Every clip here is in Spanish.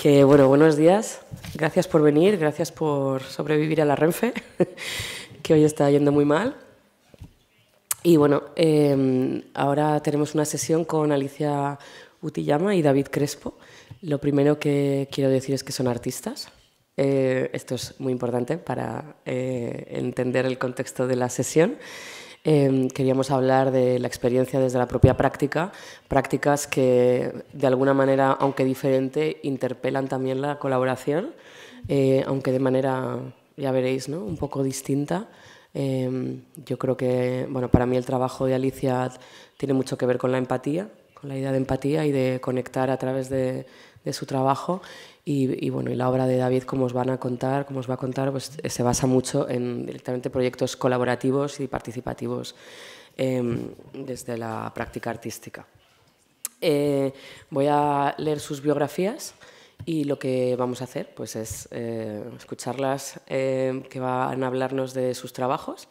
que bueno, buenos días, gracias por venir, gracias por sobrevivir a la Renfe, que hoy está yendo muy mal. Y bueno, em, ahora tenemos una sesión con Alicia Utillama y David Crespo. Lo primero que quiero decir es que son artistas. Eh, esto es muy importante para eh, entender el contexto de la sesión. Em, queríamos hablar de la experiencia desde la propia práctica, prácticas que de alguna manera, aunque diferente, interpelan también la colaboración, eh, aunque de manera, ya veréis, ¿no? un poco distinta. Em, yo creo que, bueno, para mí el trabajo de Alicia tiene mucho que ver con la empatía, con la idea de empatía y de conectar a través de su trabajo y, bueno, y la obra de David, como os van a contar, os va a contar, pues, se basa mucho en directamente proyectos colaborativos y participativos em, desde la práctica artística. Eh, voy a leer sus biografías y lo que vamos a hacer pues es eh, escucharlas eh, que van a hablarnos de sus trabajos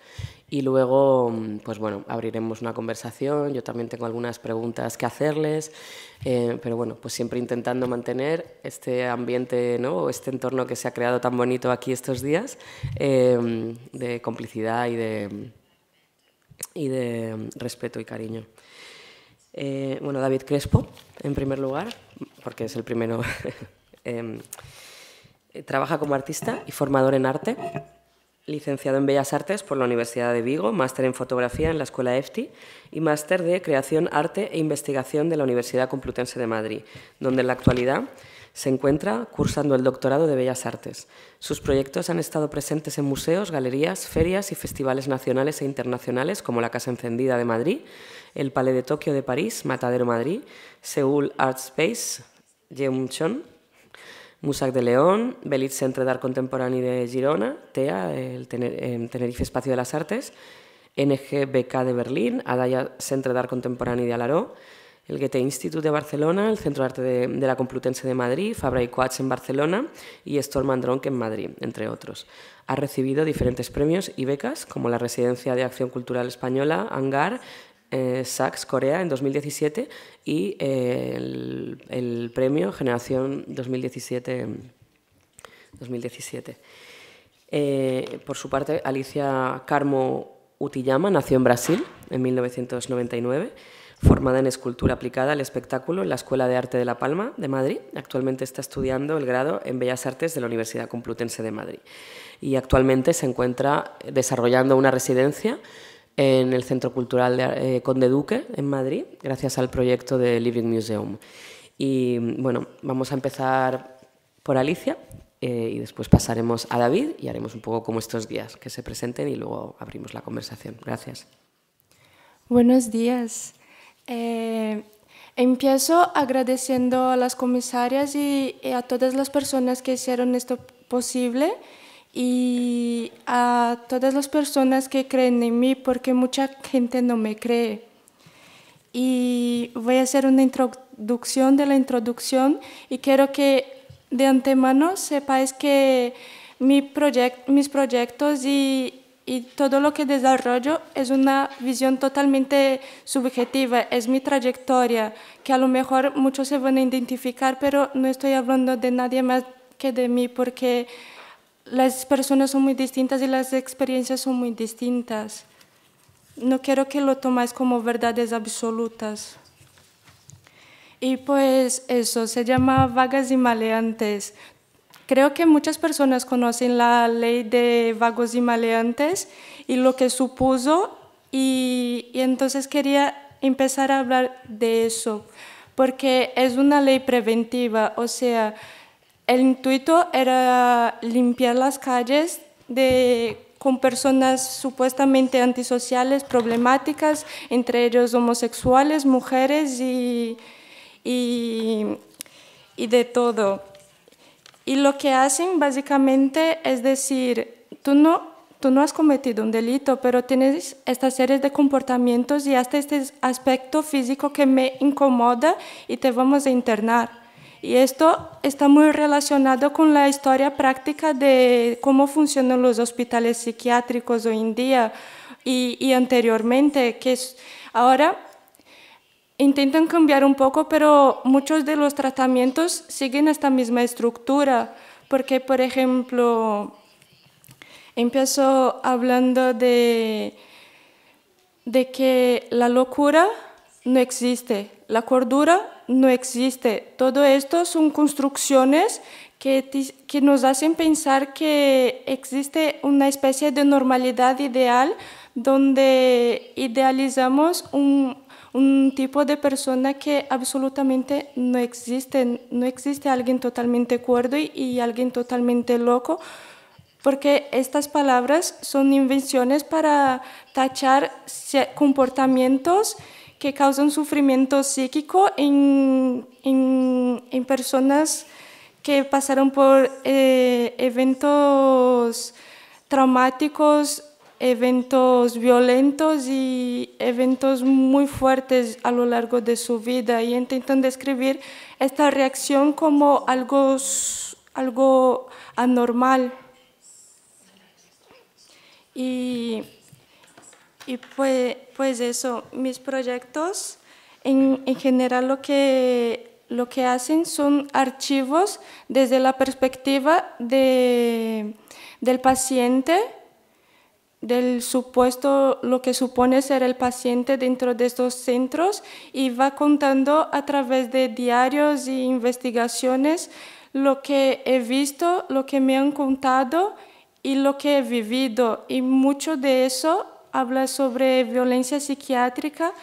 y luego, pues bueno, abriremos una conversación. Yo también tengo algunas preguntas que hacerles, eh, pero bueno, pues siempre intentando mantener este ambiente, ¿no? Este entorno que se ha creado tan bonito aquí estos días em, de complicidad y de, y de respeto y cariño. Eh, bueno, David Crespo, en primer lugar, porque es el primero. Em, trabaja como artista y formador en arte licenciado en Bellas Artes por la Universidad de Vigo, máster en fotografía en la Escuela EFTI y máster de Creación, Arte e Investigación de la Universidad Complutense de Madrid, donde en la actualidad se encuentra cursando el doctorado de Bellas Artes. Sus proyectos han estado presentes en museos, galerías, ferias y festivales nacionales e internacionales como la Casa Encendida de Madrid, el Palais de Tokio de París, Matadero Madrid, Seúl Art Space, Yeumchon, Musac de León, Belitz Centre d'Art Contemporáneo de Girona, TEA, el Tenerife Espacio de las Artes, NGBK de Berlín, Adaya Centre d'Art Contemporáneo de Alaró, el Goethe Institute de Barcelona, el Centro de Arte de, la Complutense de Madrid, Fabra y Coats en Barcelona y Storm and en Madrid, entre otros. Ha recibido diferentes premios y becas, como la Residencia de Acción Cultural Española, ANGAR, eh, Sachs Corea en 2017 y eh, el, premio Generación 2017. 2017. Eh, por su parte, Alicia Carmo Utiyama nació en Brasil en 1999, formada en escultura aplicada al espectáculo en la Escuela de Arte de La Palma de Madrid. Actualmente está estudiando el grado en Bellas Artes de la Universidad Complutense de Madrid y actualmente se encuentra desarrollando una residencia en el Centro Cultural de, eh, Conde Duque, en Madrid, gracias al proyecto de Living Museum. Y bueno, vamos a empezar por Alicia eh, y después pasaremos a David y haremos un poco como estos días, que se presenten y luego abrimos la conversación. Gracias. Buenos días. Eh, empiezo agradeciendo a las comisarias y, y a todas las personas que hicieron esto posible y a todas las personas que creen en mí, porque mucha gente no me cree. Y voy a hacer una introducción de la introducción y quiero que de antemano sepáis que mi proyect, mis proyectos y, y todo lo que desarrollo es una visión totalmente subjetiva, es mi trayectoria, que a lo mejor muchos se van a identificar, pero no estoy hablando de nadie más que de mí, porque las personas son muy distintas y las experiencias son muy distintas. No quiero que lo tomáis como verdades absolutas. Y pues eso, se llama vagas y maleantes. Creo que muchas personas conocen la ley de vagos y maleantes y lo que supuso, y, y entonces quería empezar a hablar de eso, porque es una ley preventiva, o sea, el intuito era limpiar las calles de, con personas supuestamente antisociales, problemáticas, entre ellos homosexuales, mujeres y, y, de todo. Y lo que hacen básicamente es decir, tú no, tú no has cometido un delito, pero tienes esta serie de comportamientos y hasta este aspecto físico que me incomoda y te vamos a internar. Y esto está muy relacionado con la historia práctica de cómo funcionan los hospitales psiquiátricos hoy en día y, anteriormente, que es, ahora intentan cambiar un poco, pero muchos de los tratamientos siguen esta misma estructura, porque por ejemplo, empiezo hablando de, de que la locura no existe, la cordura no existe. Todo esto son construcciones que, nos hacen pensar que existe una especie de normalidad ideal donde idealizamos un, tipo de persona que absolutamente no existe, no existe alguien totalmente cuerdo y, y, alguien totalmente loco, porque estas palabras son invenciones para tachar comportamientos que causan sufrimiento psíquico en, personas que pasaron por eh, eventos traumáticos, eventos violentos y eventos muy fuertes a lo largo de su vida y intentan describir esta reacción como algo, algo anormal. Y y pues, pues eso, mis proyectos en, general lo que, lo que hacen son archivos desde la perspectiva de, del paciente, del supuesto, lo que supone ser el paciente dentro de estos centros y va contando a través de diarios e investigaciones lo que he visto, lo que me han contado y lo que he vivido. Y mucho de eso habla sobre violencia psiquiátrica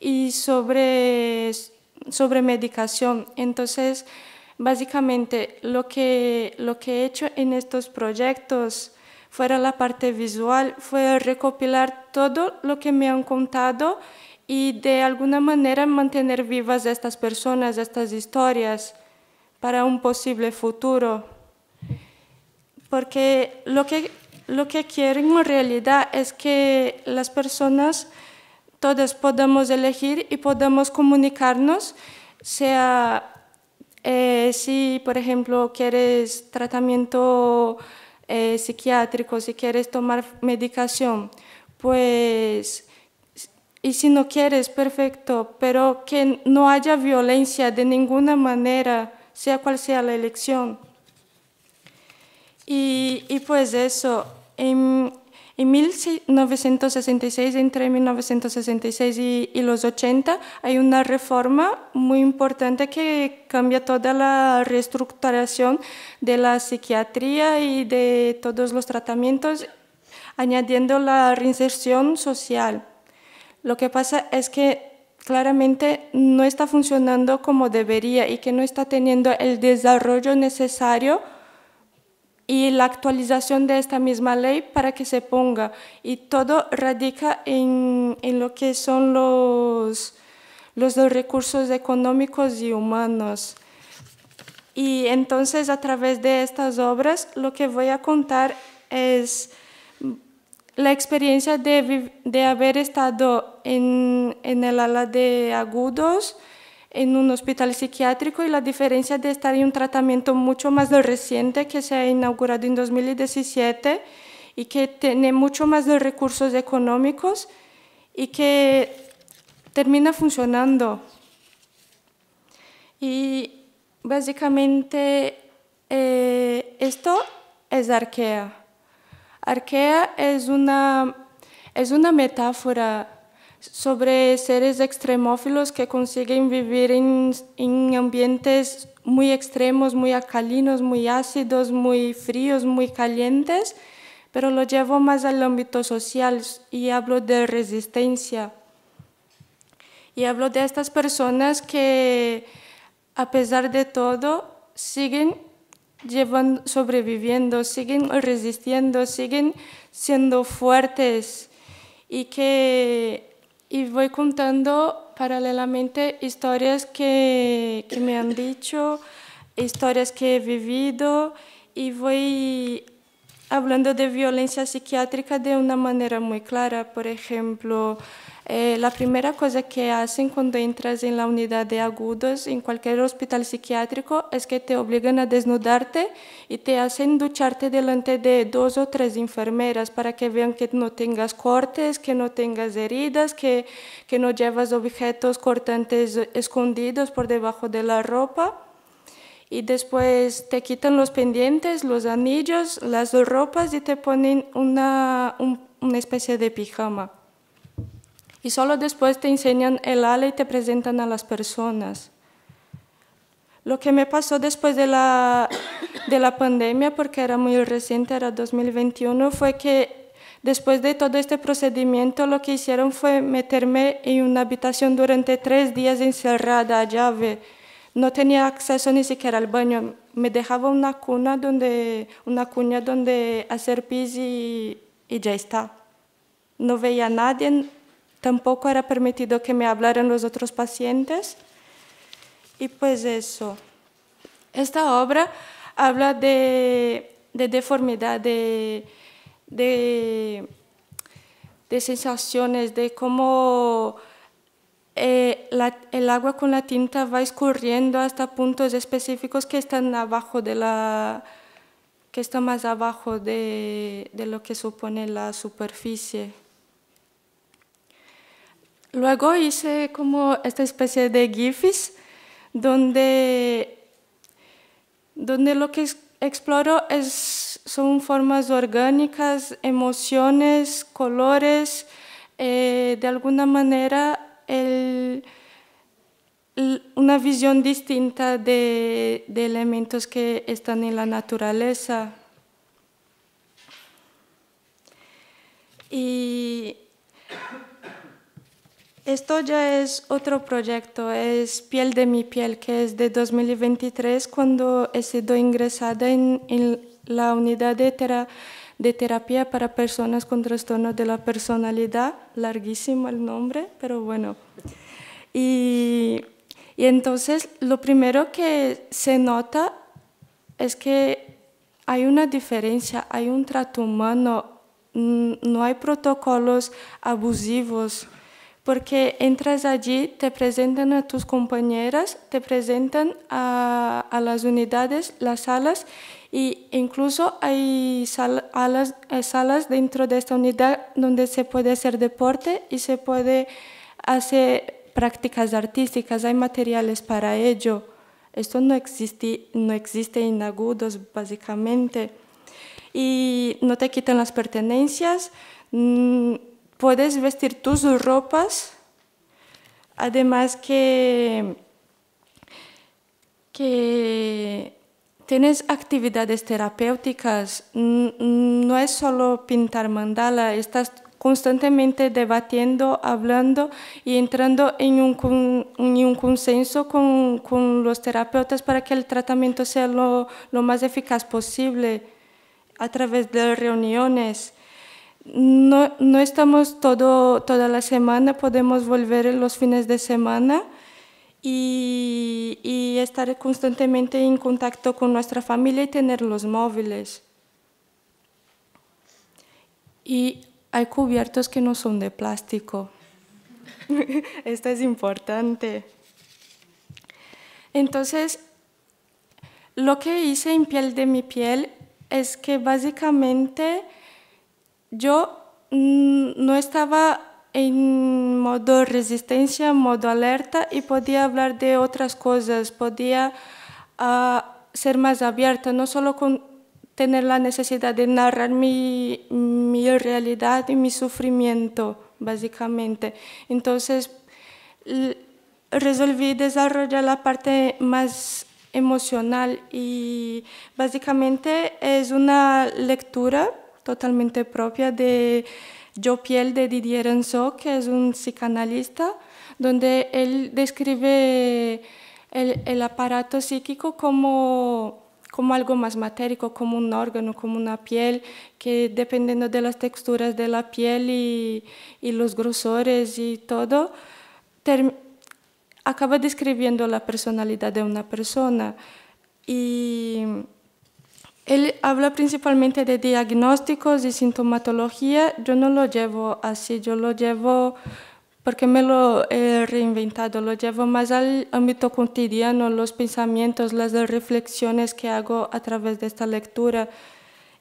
y sobre, sobre medicación. Entonces, básicamente lo que, lo que he hecho en estos proyectos, fuera la parte visual, fue recopilar todo lo que me han contado y de alguna manera mantener vivas estas personas, estas historias para un posible futuro. Porque lo que lo que quieren en realidad es que las personas todas podamos elegir y podamos comunicarnos, sea eh, si, por ejemplo, quieres tratamiento eh, psiquiátrico, si quieres tomar medicación, pues, y si no quieres, perfecto, pero que no haya violencia de ninguna manera, sea cual sea la elección. Y, y pues eso, en, 1966, entre 1966 y, y, los 80, hay una reforma muy importante que cambia toda la reestructuración de la psiquiatría y de todos los tratamientos, añadiendo la reinserción social. Lo que pasa es que claramente no está funcionando como debería y que no está teniendo el desarrollo necesario y la actualización de esta misma ley para que se ponga. Y todo radica en, en lo que son los, los recursos económicos y humanos. Y entonces a través de estas obras lo que voy a contar es la experiencia de, de haber estado en, en el ala de agudos, en un hospital psiquiátrico y la diferencia de estar en un tratamiento mucho más reciente que se ha inaugurado en 2017 y que tiene mucho más de recursos económicos y que termina funcionando. Y básicamente eh, esto es Arkea. Arkea es una, es una metáfora sobre seres extremófilos que consiguen vivir en, ambientes muy extremos, muy alcalinos, muy ácidos, muy fríos, muy calientes, pero lo llevo más al ámbito social y hablo de resistencia. Y hablo de estas personas que, a pesar de todo, siguen sobreviviendo, siguen resistiendo, siguen siendo fuertes y que y voy contando paralelamente historias que, me han dicho, historias que he vivido y voy hablando de violencia psiquiátrica de una manera muy clara. Por ejemplo, eh, la primera cosa que hacen cuando entras en la unidad de agudos en cualquier hospital psiquiátrico es que te obligan a desnudarte y te hacen ducharte delante de dos o tres enfermeras para que vean que no tengas cortes, que no tengas heridas, que, que no llevas objetos cortantes escondidos por debajo de la ropa y después te quitan los pendientes, los anillos, las dos ropas y te ponen una, una especie de pijama. Y solo después te enseñan el ala y te presentan a las personas. Lo que me pasó después de la, de la pandemia, porque era muy reciente, era 2021, fue que después de todo este procedimiento lo que hicieron fue meterme en una habitación durante tres días encerrada a llave no tenía acceso ni siquiera al baño. Me dejaba una cuna donde, una donde hacer pis y, ya está. No veía a nadie. Tampoco era permitido que me hablaran los otros pacientes. Y pues eso. Esta obra habla de, de deformidad, de, de, sensaciones, de cómo eh, el agua con la tinta va escurriendo hasta puntos específicos que están abajo de la que está más abajo de, lo que supone la superficie. Luego hice como esta especie de GIFs donde, donde lo que exploro es, son formas orgánicas, emociones, colores, eh, de alguna manera una visión distinta de, elementos que están en la naturaleza. Y esto ya es otro proyecto, es Piel de mi piel, que es de 2023, cuando he sido ingresada en, la unidad de de terapia para personas con trastornos de la personalidad, larguísimo el nombre, pero bueno. Y, entonces lo primero que se nota es que hay una diferencia, hay un trato humano, no hay protocolos abusivos, porque entras allí, te presentan a tus compañeras, te presentan a, a las unidades, las salas, y incluso hay eh, salas dentro de esta unidad donde se puede hacer deporte y se puede hacer prácticas artísticas, hay materiales para ello. Esto no existe, no existe en agudos, básicamente. Y no te quitan las pertenencias, mm, puedes vestir tus ropas, además que, que tienes actividades terapéuticas, no es solo pintar mandala, estás constantemente debatiendo, hablando y entrando en un, consenso con, los terapeutas para que el tratamiento sea lo, más eficaz posible a través de reuniones. No, no estamos todo, toda la semana, podemos volver los fines de semana y, estar constantemente en contacto con nuestra familia y tener los móviles. Y hay cubiertos que no son de plástico. Esto es importante. Entonces, lo que hice en piel de mi piel es que básicamente yo no estaba en modo resistencia, modo alerta y podía hablar de otras cosas, podía ah, ser más abierta, no solo con tener la necesidad de narrar mi realidad y mi sufrimiento, básicamente. Entonces, resolví desarrollar la parte más emocional y básicamente es una lectura totalmente propia de yo piel de Didier Enzo, que es un psicanalista, donde él describe el, aparato psíquico como, como algo más matérico, como un órgano, como una piel, que dependiendo de las texturas de la piel y, y los grosores y todo, acaba describiendo la personalidad de una persona. Y él habla principalmente de diagnósticos y sintomatología. Yo no lo llevo así, yo lo llevo porque me lo he reinventado, lo llevo más al ámbito cotidiano, los pensamientos, las reflexiones que hago a través de esta lectura.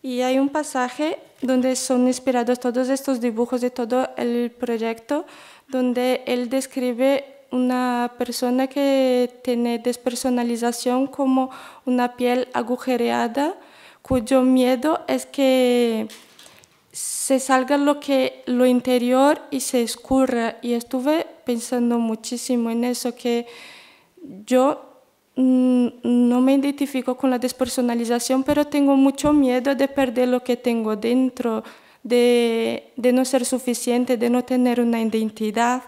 Y hay un pasaje donde son inspirados todos estos dibujos de todo el proyecto, donde él describe una persona que tiene despersonalización como una piel agujereada cuyo miedo es que se salga lo que lo interior y se escurra y estuve pensando muchísimo en eso que yo mm, no me identifico con la despersonalización, pero tengo mucho miedo de perder lo que tengo dentro, de, de no ser suficiente, de no tener una identidad.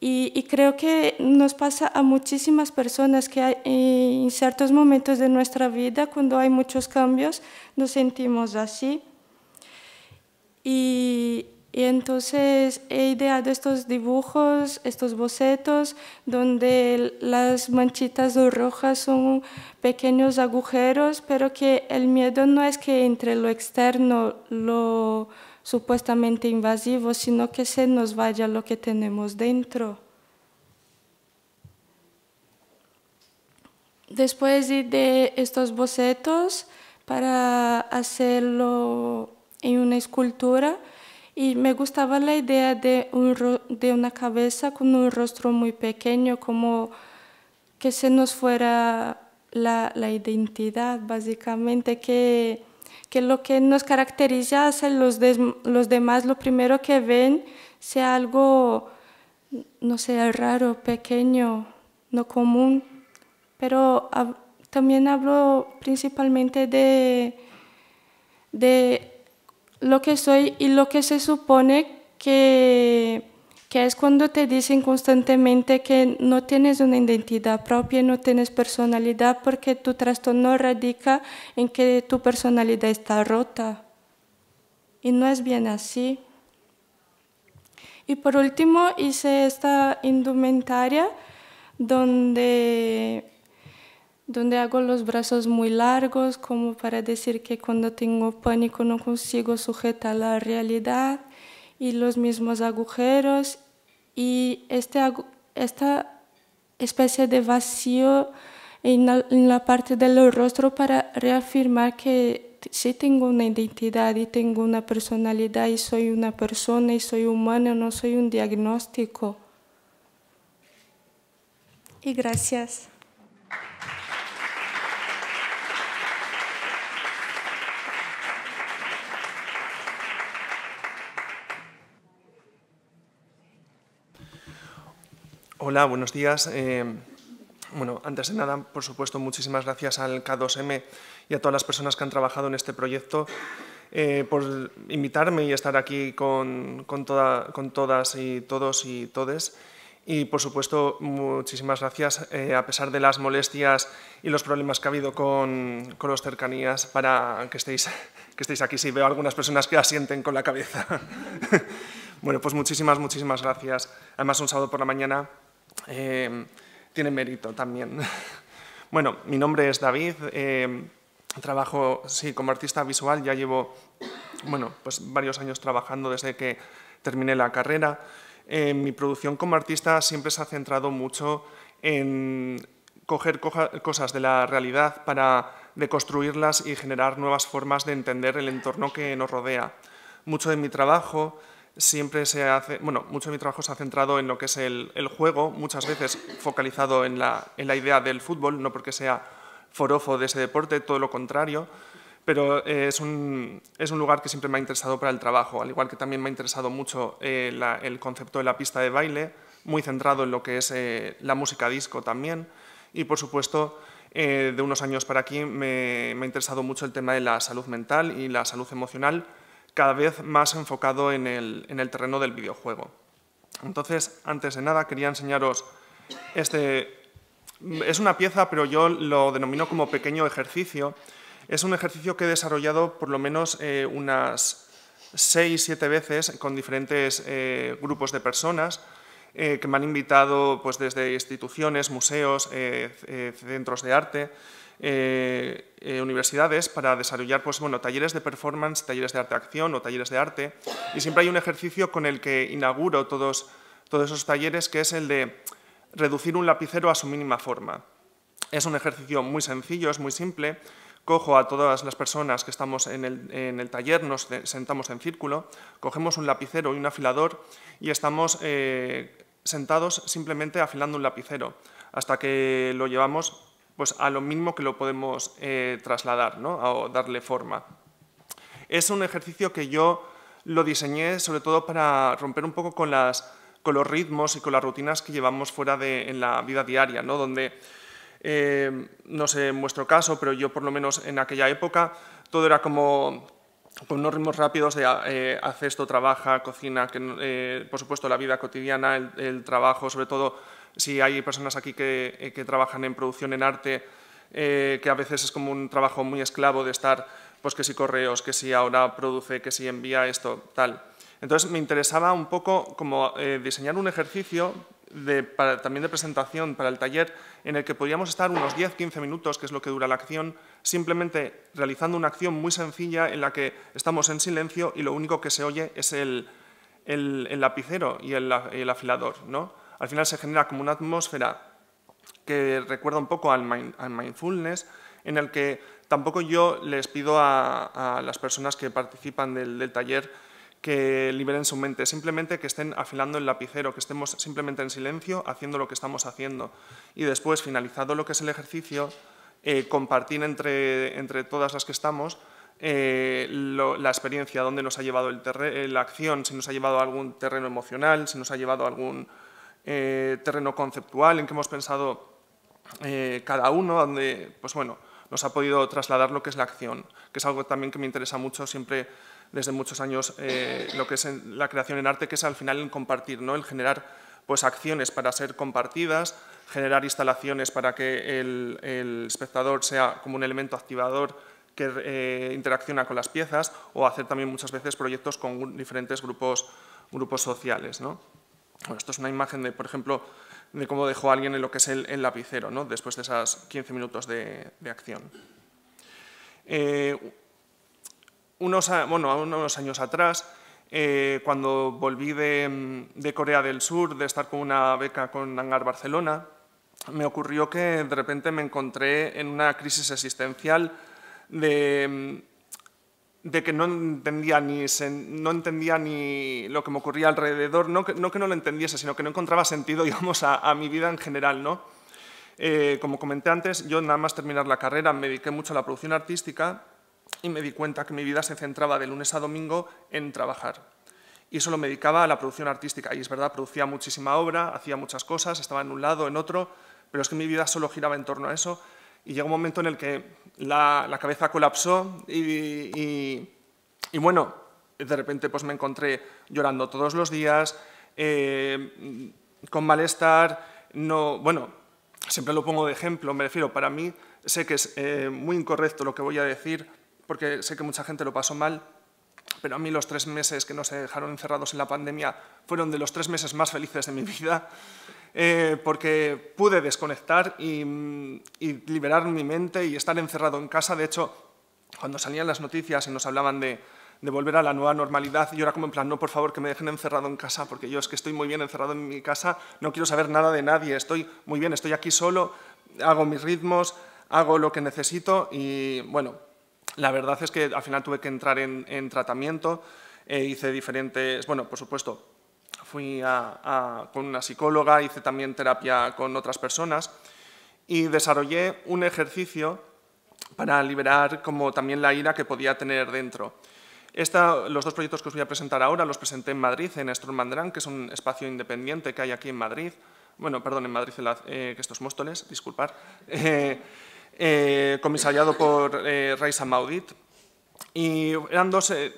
Y, creo que nos pasa a muchísimas personas que eh, en ciertos momentos de nuestra vida, cuando hay muchos cambios, nos sentimos así. Y, y entonces he ideado estos dibujos, estos bocetos, donde las manchitas rojas son pequeños agujeros, pero que el miedo no es que entre lo externo, lo supuestamente invasivo, sino que se nos vaya lo que tenemos dentro. Después de estos bocetos, para hacerlo en una escultura, y me gustaba la idea de, de una cabeza con un rostro muy pequeño, como que se nos fuera la, la identidad, básicamente, que que lo que nos caracteriza hacia los, los demás, lo primero que ven sea algo, no sé, raro, pequeño, no común. Pero también hablo principalmente de, de lo que soy y lo que se supone que que es cuando te dicen constantemente que no tienes una identidad propia, no tienes personalidad, porque tu trastorno radica en que tu personalidad está rota. Y no es bien así. Y por último hice esta indumentaria donde, donde hago los brazos muy largos, como para decir que cuando tengo pánico no consigo sujetar la realidad y los mismos agujeros y este, esta especie de vacío en la, parte del rostro para reafirmar que sí tengo una identidad y tengo una personalidad y soy una persona y soy humana, no soy un diagnóstico. Y gracias. Hola, buenos días. Eh, bueno, antes de nada, por supuesto, muchísimas gracias al K2M y a todas las personas que han trabajado en este proyecto eh, por invitarme y estar aquí con, con, todas y todos y todes. Y, por supuesto, muchísimas gracias, eh, a pesar de las molestias y los problemas que ha habido con, con los cercanías, para que estéis, que estéis aquí. si veo algunas personas que asienten con la cabeza. bueno, pues muchísimas, muchísimas gracias. Además, un sábado por la mañana Em, tiene mérito también. bueno, mi nombre es David, em, trabajo sí, como artista visual, ya llevo bueno, pues varios años trabajando desde que terminé la carrera. Em, mi producción como artista siempre se ha centrado mucho en coger cosas de la realidad para deconstruirlas y generar nuevas formas de entender el entorno que nos rodea. Mucho de mi trabajo siempre se hace, bueno, mucho de mi trabajo se ha centrado en lo que es el, juego, muchas veces focalizado en la, idea del fútbol, no porque sea forofo de ese deporte, todo lo contrario, pero eh, es, un, lugar que siempre me ha interesado para el trabajo, al igual que también me ha interesado mucho eh, el concepto de la pista de baile, muy centrado en lo que es eh, la música disco también, y por supuesto, de unos años para aquí me, me ha interesado mucho el tema de la salud mental y la salud emocional, cada vez más enfocado en el, terreno del videojuego. Entonces, antes de nada, quería enseñaros este... Es una pieza, pero yo lo denomino como pequeño ejercicio. Es un ejercicio que he desarrollado por lo menos eh, unas seis, siete veces con diferentes eh, grupos de personas eh, que me han invitado pues, desde instituciones, museos, centros de arte. Eh, eh, universidades para desarrollar pues, bueno, talleres de performance, talleres de arte-acción o talleres de arte. Y siempre hay un ejercicio con el que inauguro todos, esos talleres, que es el de reducir un lapicero a su mínima forma. Es un ejercicio muy sencillo, es muy simple. Cojo a todas las personas que estamos en el, taller, nos sentamos en círculo, cogemos un lapicero y un afilador y estamos eh, sentados simplemente afilando un lapicero hasta que lo llevamos pues a lo mismo que lo podemos eh, trasladar ¿no? o darle forma. Es un ejercicio que yo lo diseñé sobre todo para romper un poco con, las, con los ritmos y con las rutinas que llevamos fuera de en la vida diaria, ¿no? donde, eh, no sé en vuestro caso, pero yo por lo menos en aquella época, todo era como con unos ritmos rápidos de ah, eh, esto, trabaja, cocina, que, eh, por supuesto la vida cotidiana, el, trabajo, sobre todo si hay personas aquí eh, que, trabajan en producción en arte, eh, que a veces es como un trabajo muy esclavo de estar, pues que si correos, que si ahora produce, que si envía esto, tal. Entonces me interesaba un poco como eh, diseñar un ejercicio también de presentación para el taller en el que podríamos estar unos 10-15 minutos, que es lo que dura la acción, simplemente realizando una acción muy sencilla en la que estamos en silencio y lo único que se oye es el, lapicero y el, el afilador, ¿no? Al final se genera como una atmósfera que recuerda un poco al, mindfulness, en el que tampoco yo les pido a, las personas que participan del, taller que liberen su mente, simplemente que estén afilando el lapicero, que estemos simplemente en silencio haciendo lo que estamos haciendo. Y después, finalizado lo que es el ejercicio, eh, compartir entre, entre, todas las que estamos eh, la experiencia, dónde nos ha llevado el eh, la acción, si nos ha llevado a algún terreno emocional, si nos ha llevado a algún, eh, terreno conceptual en que hemos pensado eh, cada uno, donde pues bueno, nos ha podido trasladar lo que es la acción, que es algo también que me interesa mucho siempre desde muchos años, eh, lo que es la creación en arte, que es al final el compartir, ¿no? el generar pues, acciones para ser compartidas, generar instalaciones para que el, espectador sea como un elemento activador que interacciona con las piezas o hacer también muchas veces proyectos con diferentes grupos, grupos sociales. ¿no? esto es una imagen de, por ejemplo, de cómo dejó alguien en lo que es el, lapicero, ¿no? después de esas 15 minutos de, acción. Eh, unos, bueno, unos años atrás, eh, cuando volví de, de, Corea del Sur, de estar con una beca con Hangar Barcelona, me ocurrió que de repente me encontré en una crisis existencial de, de que no entendía ni, lo que me ocurría alrededor, no que, no, lo entendiese, sino que no encontraba sentido, digamos, a, mi vida en general, ¿no? Eh, como comenté antes, yo nada más terminar la carrera me dediqué mucho a la producción artística y me di cuenta que mi vida se centraba de lunes a domingo en trabajar. Y solo me dedicaba a la producción artística. Y es verdad, producía muchísima obra, hacía muchas cosas, estaba en un lado, en otro, pero es que mi vida solo giraba en torno a eso y llegó un momento en el que la, cabeza colapsó y, bueno, de repente pues me encontré llorando todos los días, eh, con malestar, no, bueno, siempre lo pongo de ejemplo, me refiero, para mí sé que es eh, muy incorrecto lo que voy a decir porque sé que mucha gente lo pasó mal, pero a mí los tres meses que nos dejaron encerrados en la pandemia fueron de los tres meses más felices de mi vida. Eh, porque pude desconectar y, liberar mi mente y estar encerrado en casa. De hecho, cuando salían las noticias y nos hablaban de, volver a la nueva normalidad. yo era como en plan, no, por favor, que me dejen encerrado en casa, porque yo es que estoy muy bien encerrado en mi casa, no quiero saber nada de nadie, estoy muy bien, estoy aquí solo, hago mis ritmos, hago lo que necesito y bueno, la verdad es que al final tuve que entrar en, tratamiento, e hice diferentes, bueno, por supuesto, fui con una psicóloga, hice también terapia con otras personas y desarrollé un ejercicio para liberar como también la ira que podía tener dentro. Esta, los dos proyectos que os voy a presentar ahora los presenté en Madrid, en Sturmandrán, que es un espacio independiente que hay aquí en Madrid. Bueno, perdón, en Madrid, eh, que estos Móstoles, disculpar. Eh, eh, comisariado por eh, Raisa Maudit, y eran dos, eh,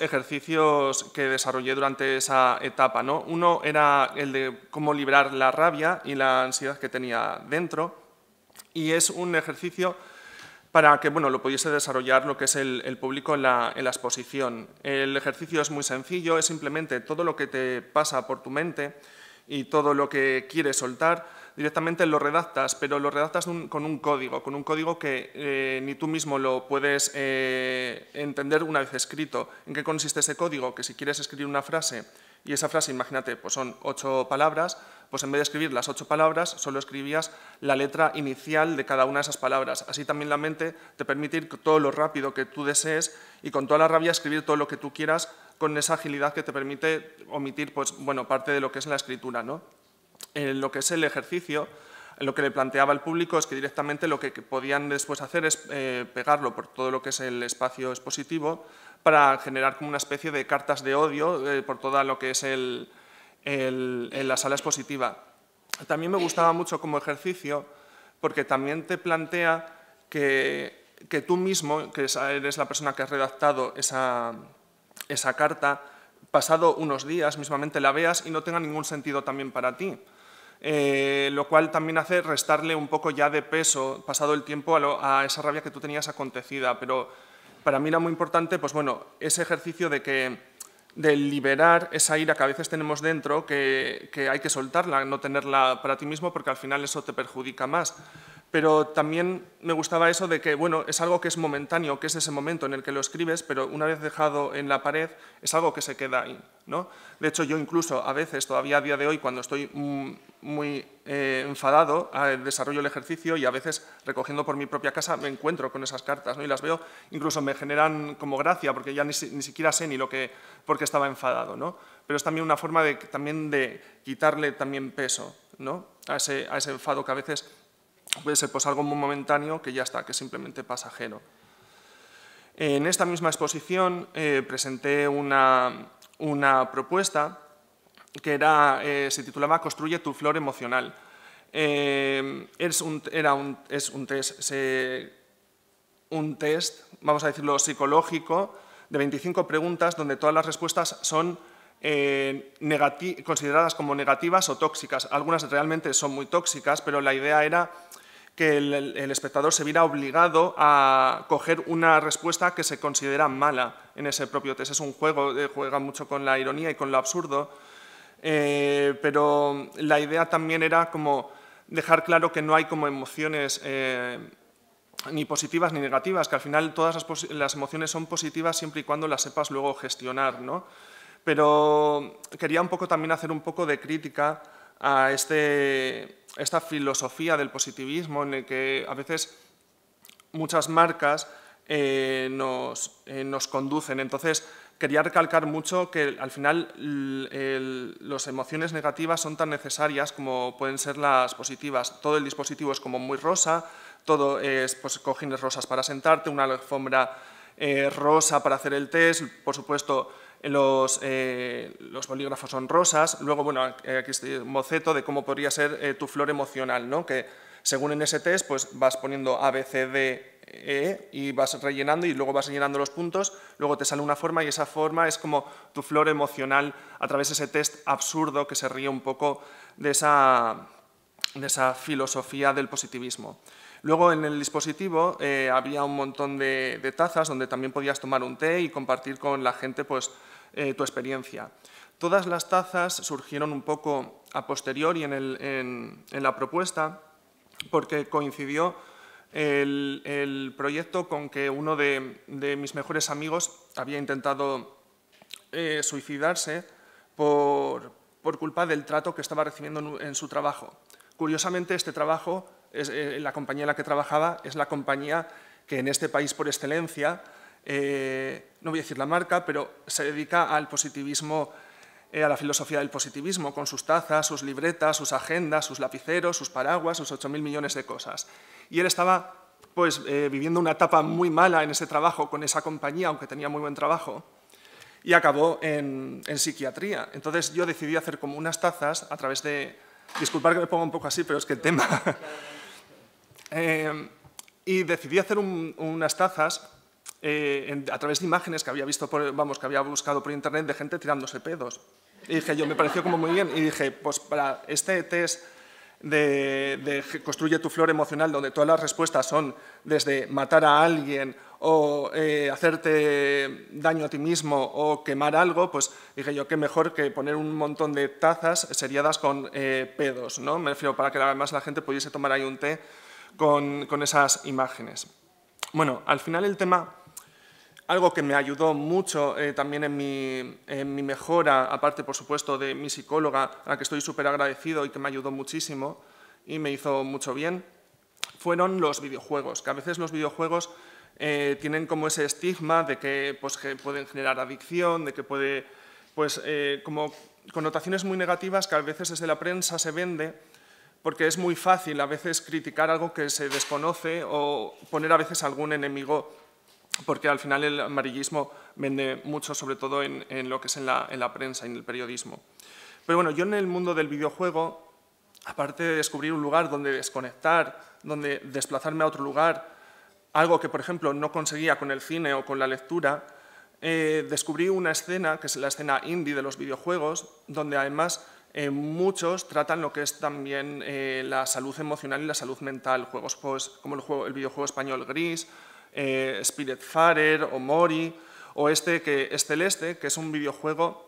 ejercicios que desarrollé durante esa etapa. Uno era el de cómo liberar la rabia y la ansiedad que tenía dentro. Y es un ejercicio para que bueno, lo pudiese desarrollar lo que es el, público en la, exposición. El ejercicio es muy sencillo, es simplemente todo lo que te pasa por tu mente y todo lo que quieres soltar, directamente lo redactas, pero lo redactas con un código, con un código que eh, ni tú mismo lo puedes eh, entender una vez escrito. ¿En qué consiste ese código? Que si quieres escribir una frase y esa frase, imagínate, pues son ocho palabras, pues en vez de escribir las ocho palabras, solo escribías la letra inicial de cada una de esas palabras. Así también la mente te permite ir todo lo rápido que tú desees y con toda la rabia escribir todo lo que tú quieras con esa agilidad que te permite omitir pues, bueno, parte de lo que es la escritura. ¿no? lo que es el ejercicio, lo que le planteaba al público es que directamente lo que podían después hacer es eh, pegarlo por todo lo que es el espacio expositivo para generar como una especie de cartas de odio eh, por toda lo que es el, la sala expositiva. También me gustaba mucho como ejercicio porque también te plantea que, tú mismo, que eres la persona que has redactado esa carta, pasado unos días mismamente la veas y no tenga ningún sentido también para ti. Eh, lo cual también hace restarle un poco ya de peso, pasado el tiempo, a, a esa rabia que tú tenías acontecida. Pero para mí era muy importante, pues bueno, ese ejercicio de que de liberar esa ira que a veces tenemos dentro, que, hay que soltarla, no tenerla para ti mismo, porque al final eso te perjudica más pero también me gustaba eso de que, bueno, es algo que es momentáneo, que es ese momento en el que lo escribes, pero una vez dejado en la pared, es algo que se queda ahí, ¿no? De hecho, yo incluso a veces, todavía a día de hoy, cuando estoy mm, muy eh, enfadado, ah, desarrollo el ejercicio y a veces, recogiendo por mi propia casa, me encuentro con esas cartas, ¿no? Y las veo, incluso me generan como gracia, porque ya ni, siquiera sé ni lo que, por qué estaba enfadado, ¿no? Pero es también una forma de, también de quitarle también peso, ¿no? A ese, a ese enfado que a veces puede ser pues, algo muy momentáneo que ya está, que es simplemente pasajero. En esta misma exposición eh, presenté una, propuesta que era, eh, se titulaba Construye tu flor emocional. Eh, es, un, test, un test, vamos a decirlo, psicológico de 25 preguntas donde todas las respuestas son eh, consideradas como negativas o tóxicas. Algunas realmente son muy tóxicas, pero la idea era que el, espectador se viera obligado a coger una respuesta que se considera mala en ese propio test. Es un juego, que eh, juega mucho con la ironía y con lo absurdo, eh, pero la idea también era como dejar claro que no hay como emociones ni positivas ni negativas, que al final todas las, las, emociones son positivas siempre y cuando las sepas luego gestionar, ¿no? Pero quería un poco también hacer un poco de crítica a este, esta filosofía del positivismo en el que a veces muchas marcas eh, eh, nos, conducen. Entonces, quería recalcar mucho que al final las emociones negativas son tan necesarias como pueden ser las positivas. Todo el dispositivo es como muy rosa, todo es pues, cojines rosas para sentarte, una alfombra eh, rosa para hacer el test, por supuesto, los, eh, los bolígrafos son rosas. Luego, bueno, aquí estoy un boceto de cómo podría ser eh, tu flor emocional, ¿no? Que según en ese test, pues vas poniendo A, B, C, D, E y vas rellenando y luego vas rellenando los puntos, luego te sale una forma y esa forma es como tu flor emocional a través de ese test absurdo que se ríe un poco de esa, de esa filosofía del positivismo. Luego en el dispositivo eh, había un montón de, de, tazas donde también podías tomar un té y compartir con la gente pues, eh, tu experiencia. Todas las tazas surgieron un poco a posteriori en, la propuesta porque coincidió el, proyecto con que uno de, mis mejores amigos había intentado eh, suicidarse por, culpa del trato que estaba recibiendo en, su trabajo. Curiosamente, este trabajo, es, eh, la compañía en la que trabajaba, es la compañía que en este país por excelencia eh, no voy a decir la marca, pero se dedica al positivismo, eh, a la filosofía del positivismo, con sus tazas, sus libretas, sus agendas, sus lapiceros, sus paraguas, sus 8.000 millones de cosas. Y él estaba pues, eh, viviendo una etapa muy mala en ese trabajo con esa compañía, aunque tenía muy buen trabajo, y acabó en, psiquiatría. Entonces yo decidí hacer como unas tazas a través de... Disculpad que me ponga un poco así, pero es que el tema... Em, y decidí hacer unas tazas eh, a través de imágenes que había visto, vamos, que había buscado por internet de gente tirándose pedos. Y dije, yo me pareció como muy bien. Y dije, pues para este test de, construye tu flor emocional, donde todas las respuestas son desde matar a alguien o eh, hacerte daño a ti mismo o quemar algo, pues dije yo qué mejor que poner un montón de tazas seriadas con eh, pedos, ¿no? Me refiero para que además la gente pudiese tomar ahí un té con, con esas imágenes. Bueno, al final el tema algo que me ayudó mucho eh, también en mi, mejora, aparte, por supuesto, de mi psicóloga, a la que estoy súper agradecido y que me ayudó muchísimo y me hizo mucho bien, fueron los videojuegos, que a veces los videojuegos eh, tienen como ese estigma de pues, que, pueden generar adicción, de que puede, pues, eh, como connotaciones muy negativas que a veces desde la prensa se vende, porque es muy fácil a veces criticar algo que se desconoce o poner a veces algún enemigo porque al final el amarillismo vende mucho, sobre todo en, lo que es en la, en la prensa, en el periodismo. Pero bueno, yo en el mundo del videojuego, aparte de descubrir un lugar donde desconectar, donde desplazarme a otro lugar, algo que, por ejemplo, no conseguía con el cine o con la lectura, eh, descubrí una escena, que es la escena indie de los videojuegos, donde además eh, muchos tratan lo que es también eh, la salud emocional y la salud mental, juegos pues, como el videojuego español Gris, eh, Spiritfarer o Mori, o este que es Celeste, que es un videojuego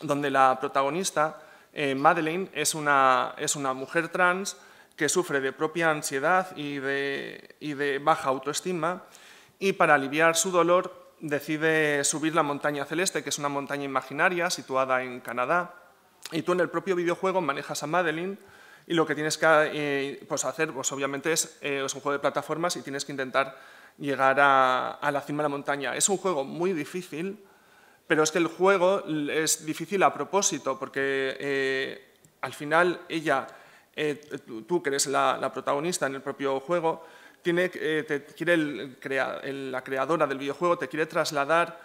donde la protagonista, Madeline eh, Madeleine, es una, es una mujer trans que sufre de propia ansiedad y de, baja autoestima, y para aliviar su dolor decide subir la montaña celeste, que es una montaña imaginaria situada en Canadá, y tú en el propio videojuego manejas a Madeline y lo que tienes que eh, pues, hacer, pues obviamente eh, es un juego de plataformas y tienes que intentar llegar a, la cima de la montaña. Es un juego muy difícil, pero es que el juego es difícil a propósito, porque eh, al final ella, eh, tú que eres la, protagonista en el propio juego, tiene, eh, te quiere el, la creadora del videojuego te quiere trasladar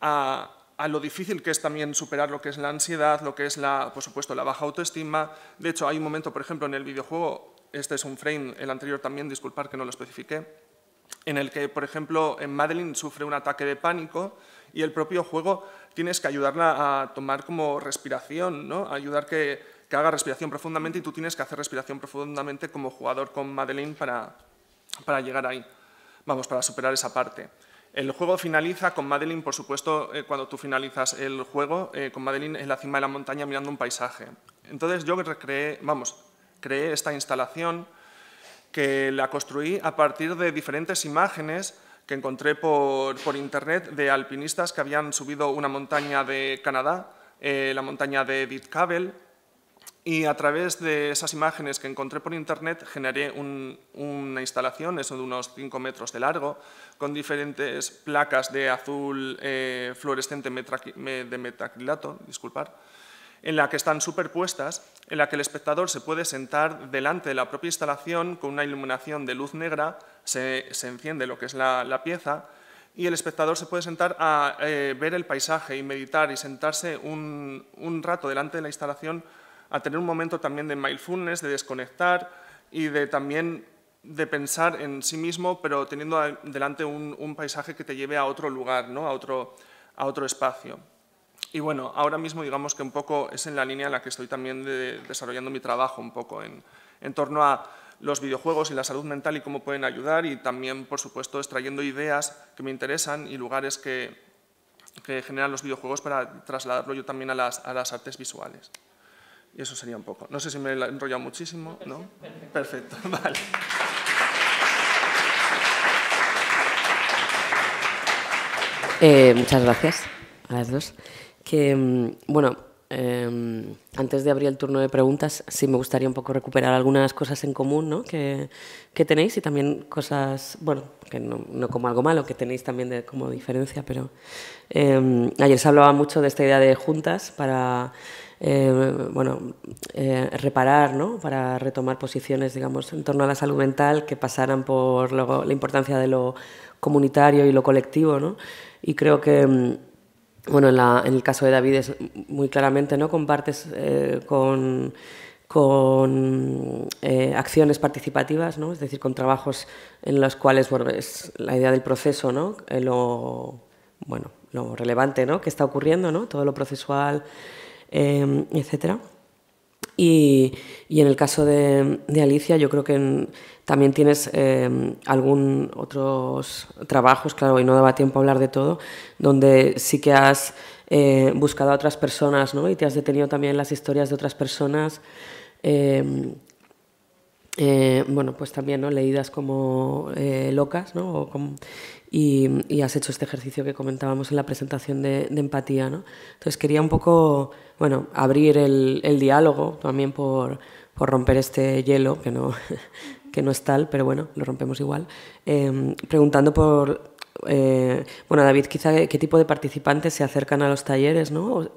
a, a lo difícil que es también superar lo que es la ansiedad, lo que es, la, por supuesto, la baja autoestima. De hecho, hay un momento, por ejemplo, en el videojuego, este es un frame, el anterior también, disculpar que no lo especifique en el que, por ejemplo, Madeline sufre un ataque de pánico y el propio juego tienes que ayudarla a tomar como respiración, ¿no? ayudar que, haga respiración profundamente y tú tienes que hacer respiración profundamente como jugador con Madeline para, para llegar ahí, vamos, para superar esa parte. El juego finaliza con Madeline, por supuesto, eh, cuando tú finalizas el juego, eh, con Madeline en la cima de la montaña mirando un paisaje. Entonces yo recreé, vamos, creé esta instalación que la construí a partir de diferentes imágenes que encontré por, por internet de alpinistas que habían subido una montaña de Canadá, eh, la montaña de Edith Cavell, y a través de esas imágenes que encontré por internet generé una instalación, eso de unos 5 metros de largo, con diferentes placas de azul eh, fluorescente de metacrilato, disculpar, en la que están superpuestas, en la que el espectador se puede sentar delante de la propia instalación con una iluminación de luz negra, se, enciende lo que es la, pieza, y el espectador se puede sentar a eh, ver el paisaje y meditar y sentarse un, rato delante de la instalación a tener un momento también de mindfulness, de desconectar y de también de pensar en sí mismo, pero teniendo delante un, paisaje que te lleve a otro lugar, ¿no? a otro espacio. Y bueno, ahora mismo digamos que un poco es en la línea en la que estoy también desarrollando mi trabajo un poco en, torno a los videojuegos y la salud mental y cómo pueden ayudar y también, por supuesto, extrayendo ideas que me interesan y lugares que, generan los videojuegos para trasladarlo yo también a las, artes visuales. Y eso sería un poco. No sé si me he enrollado muchísimo, ¿no? Perfecto, vale. Eh, muchas gracias a las dos que, mm, bueno, em, antes de abrir el turno de preguntas, sí me gustaría un poco recuperar algunas cosas en común que, tenéis y también cosas, bueno, que no, como algo malo, que tenéis también de, como diferencia, pero em, ayer se hablaba mucho de esta idea de juntas para, em, bueno, eh, reparar, ¿no? para retomar posiciones, digamos, en torno a la salud mental que pasaran por la importancia de lo comunitario y lo colectivo, ¿no? Y creo que mm, bueno, en, el caso de David es muy claramente, ¿no? Compartes eh, con, eh, acciones participativas, ¿no? Es decir, con trabajos en los cuales, es la idea del proceso, ¿no? Eh, lo, bueno, lo relevante, Que está ocurriendo, ¿no? Todo lo procesual, etcétera. Y, en el caso de, Alicia, yo creo que también tienes eh, algún otros trabajos, claro, y no daba tiempo a hablar de todo, donde sí que has eh, buscado a otras personas, ¿no? Y te has detenido también en las historias de otras personas. Eh, eh, bueno, pues también ¿no? leídas como eh, locas, ¿no? como, y, has hecho este ejercicio que comentábamos en la presentación de, empatía, ¿no? Entonces quería un poco, bueno, abrir el, diálogo también por, romper este hielo, que no, que no es tal, pero bueno, lo rompemos igual, em, preguntando por eh, bueno, David, quizá qué tipo de participantes se acercan a los talleres, ¿no?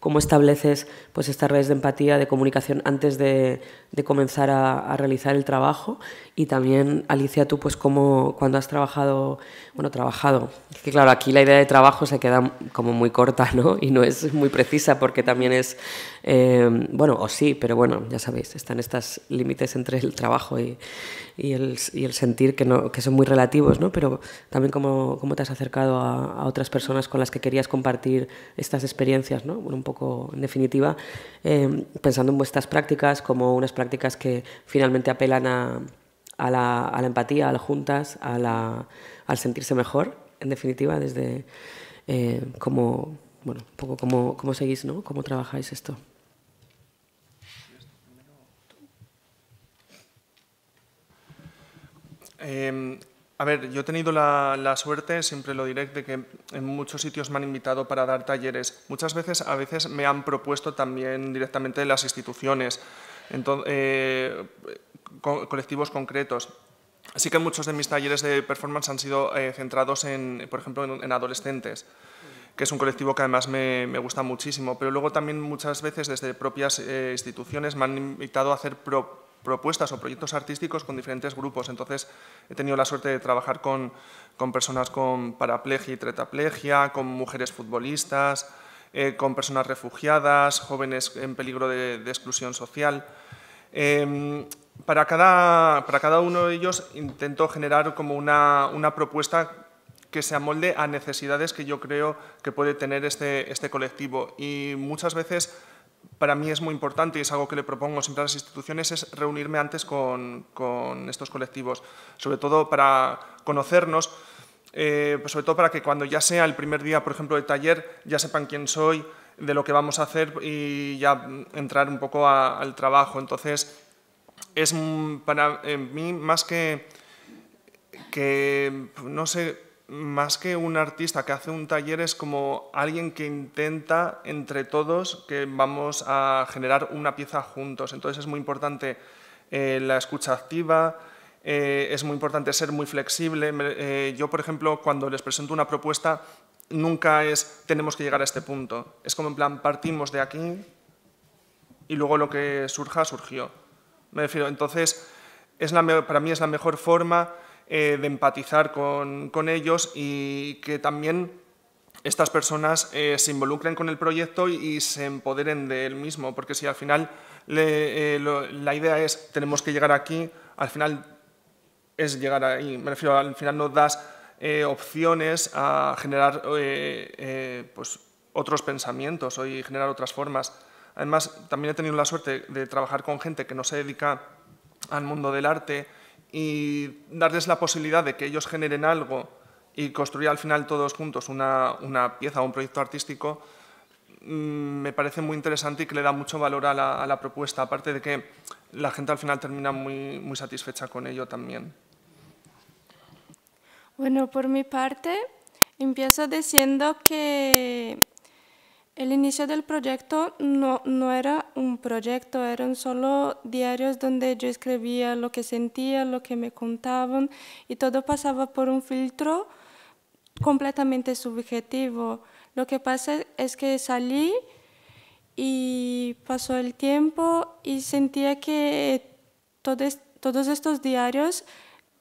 ¿Cómo estableces pues, estas redes de empatía, de comunicación antes de, de comenzar a, a, realizar el trabajo y también Alicia tú pues como cuando has trabajado bueno trabajado es que claro aquí la idea de trabajo se queda como muy corta no y no es muy precisa porque también es em, bueno o sí pero bueno ya sabéis están estos límites entre el trabajo y, y, el, y el, sentir que no que son muy relativos no pero también como, te has acercado a, a, otras personas con las que querías compartir estas experiencias no bueno un poco en definitiva em, pensando en vuestras prácticas como experiencia prácticas que finalmente apelan a, la, empatía, a las juntas, a al sentirse mejor, en definitiva, desde eh, cómo, bueno, un poco cómo, cómo seguís, ¿no? ¿Cómo trabajáis esto? Em, a ver, yo he tenido la, la, suerte, siempre lo diré, de que en muchos sitios me han invitado para dar talleres. Muchas veces, a veces me han propuesto también directamente las instituciones entonces, eh, colectivos concretos. Así que muchos de mis talleres de performance han sido eh, centrados, en, por ejemplo, en, adolescentes, que es un colectivo que además me, gusta muchísimo. Pero luego también muchas veces desde propias eh, instituciones me han invitado a hacer propuestas o proyectos artísticos con diferentes grupos. Entonces he tenido la suerte de trabajar con, con personas con paraplegia y tretaplegia, con mujeres futbolistas, eh, con personas refugiadas, jóvenes en peligro de, exclusión social. Em, para, cada, para cada uno de ellos intento generar como una, una propuesta que se amolde a necesidades que yo creo que puede tener este, este colectivo. Y muchas veces para mí es muy importante y es algo que le propongo siempre a las instituciones, es reunirme antes con, con estos colectivos, sobre todo para conocernos. Eh, pues sobre todo para que cuando ya sea el primer día, por ejemplo, de taller, ya sepan quién soy, de lo que vamos a hacer y ya entrar un poco al trabajo. Entonces, es para eh, mí más que, no sé, más que un artista que hace un taller es como alguien que intenta entre todos que vamos a generar una pieza juntos. Entonces es muy importante eh, la escucha activa, eh, es muy importante ser muy flexible. Eh, yo, por ejemplo, cuando les presento una propuesta, nunca es tenemos que llegar a este punto. Es como en plan, partimos de aquí y luego lo que surja, surgió. Me refiero, entonces, es para mí es la mejor forma eh, de empatizar con, ellos y que también estas personas se involucren con el proyecto y, se empoderen de él mismo, porque si al final la idea es tenemos que llegar aquí, al final es llegar ahí. Me refiero, al final nos das eh, opciones a generar eh, eh, pues, otros pensamientos y generar otras formas. Además, también he tenido la suerte de trabajar con gente que no se dedica al mundo del arte y darles la posibilidad de que ellos generen algo y construir al final todos juntos una, pieza o un proyecto artístico mm, me parece muy interesante y que le da mucho valor a la, a la propuesta, aparte de que la gente al final termina muy, muy satisfecha con ello también. Bueno, por mi parte, empiezo diciendo que el inicio del proyecto no, no, era un proyecto, eran solo diarios donde yo escribía lo que sentía, lo que me contaban y todo pasaba por un filtro completamente subjetivo. Lo que pasa es que salí y pasó el tiempo y sentía que todos, todos estos diarios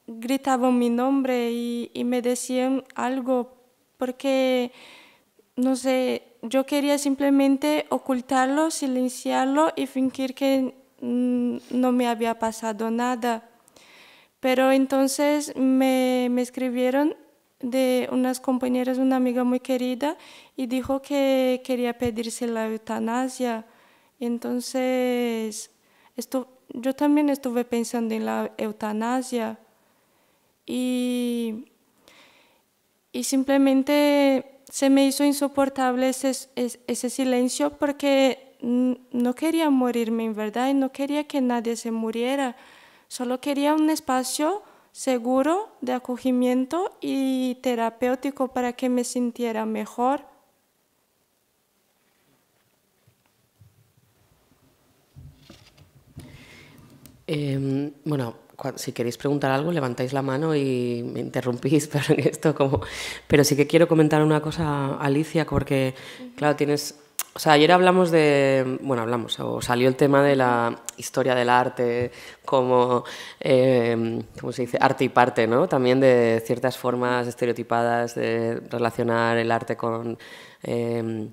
gritaban mi nombre y, me decían algo porque, no sé, yo quería simplemente ocultarlo, silenciarlo y fingir que no me había pasado nada. Pero entonces me, escribieron de unas compañeras, una amiga muy querida, y dijo que quería pedirse la eutanasia. Entonces, yo también estuve pensando en la eutanasia y, simplemente se me hizo insoportable ese, ese, silencio porque no quería morirme en verdad y no quería que nadie se muriera, solo quería un espacio seguro de acogimiento y terapéutico para que me sintiera mejor. Em, bueno, si queréis preguntar algo, levantáis la mano y me interrumpís, pero esto como... Pero sí que quiero comentar una cosa, Alicia, porque, claro, tienes... O sea, ayer hablamos de... Bueno, hablamos, o salió el tema de la historia del arte como, em, se dice? Arte y parte, ¿no? También de ciertas formas estereotipadas de relacionar el arte con... Em,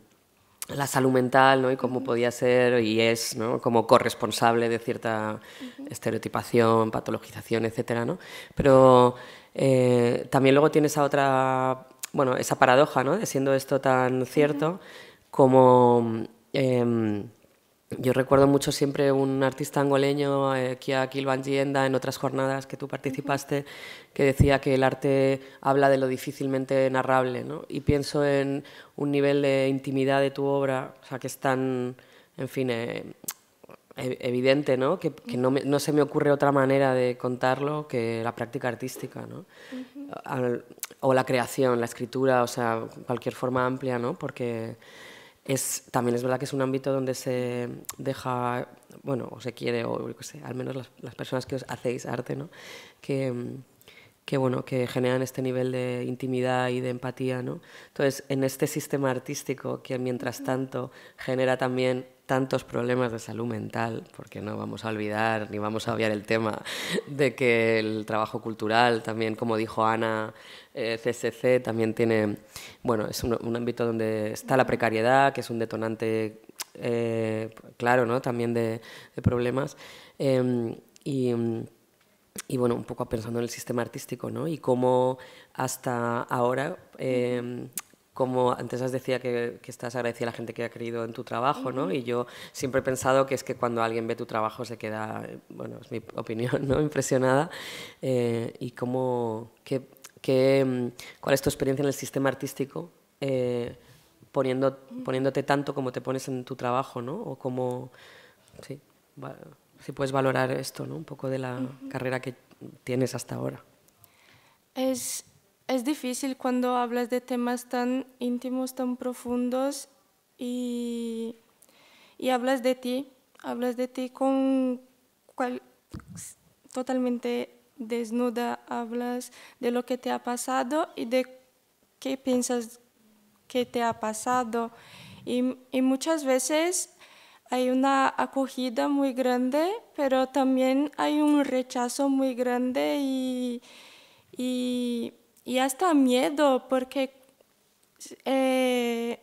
la salud mental ¿no? y cómo podía ser y es ¿no? como corresponsable de cierta estereotipación, patologización, etcétera, Pero eh, también luego tiene esa otra, bueno, esa paradoja, ¿no? De siendo esto tan cierto, como em, yo recuerdo mucho siempre un artista angoleño, aquí eh, Kia Kilvan en otras jornadas que tú participaste, que decía que el arte habla de lo difícilmente narrable. ¿no? Y pienso en un nivel de intimidad de tu obra, o sea, que es tan, en fin, eh, e, evidente, ¿no? que, no, se me ocurre otra manera de contarlo que la práctica artística. ¿no? o la creación, la escritura, o sea, cualquier forma amplia, ¿no? porque también es verdad que es un ámbito donde se deja, bueno, o se quiere, o yo qué sé, al menos las, las personas que os hacéis arte, ¿no? Que mm, que, bueno, que generan este nivel de intimidad y de empatía. ¿no? Entonces, en este sistema artístico que mientras tanto genera también tantos problemas de salud mental, porque no vamos a olvidar ni vamos a obviar el tema de que el trabajo cultural también, como dijo Ana, eh, CSC también tiene, bueno, es un, ámbito donde está la precariedad, que es un detonante eh, claro, ¿no? También de, problemas. Em, y y bueno, un poco pensando en el sistema artístico, ¿no? Y cómo hasta ahora, em, como antes has decía que, que, estás agradecida a la gente que ha creído en tu trabajo, ¿no? Y yo siempre he pensado que es que cuando alguien ve tu trabajo se queda, bueno, es mi opinión, ¿no? Impresionada. Eh, y cómo, qué, qué, em, ¿cuál es tu experiencia en el sistema artístico? Eh, poniendo, poniéndote tanto como te pones en tu trabajo, ¿no? O cómo, sí, bueno si puedes valorar esto, ¿no? Un poco de la carrera que tienes hasta ahora. Es, es difícil cuando hablas de temas tan íntimos, tan profundos y, y hablas de ti, hablas de ti con totalmente desnuda, hablas de lo que te ha pasado y de qué piensas que te ha pasado. Y, y muchas veces hay una acogida muy grande, pero también hay un rechazo muy grande y, hasta miedo, porque eh,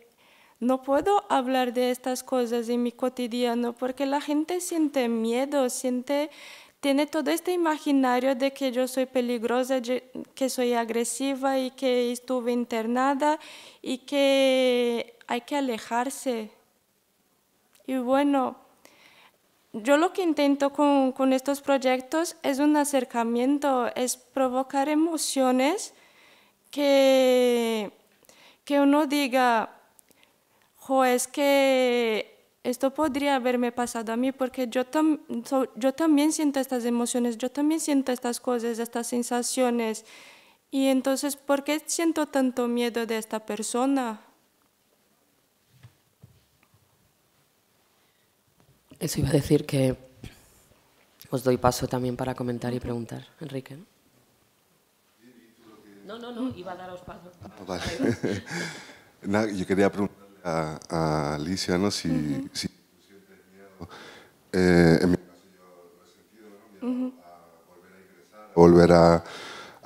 no puedo hablar de estas cosas en mi cotidiano, porque la gente siente miedo, siente tiene todo este imaginario de que yo soy peligrosa, que soy agresiva y que estuve internada y que hay que alejarse y bueno, yo lo que intento con, con estos proyectos es un acercamiento, es provocar emociones que, que uno diga, jo, es que esto podría haberme pasado a mí porque yo, yo también siento estas emociones, yo también siento estas cosas, estas sensaciones. Y entonces, ¿por qué siento tanto miedo de esta persona? Eso iba a decir que os doy paso también para comentar y preguntar. Enrique. No, no, no, iba a daros paso. Ah, vale. yo quería preguntarle a, Alicia, ¿no? Si, uh -huh. si eh, en mi caso yo lo he sentido, ¿no? Miedo a volver a ingresar, a volver a,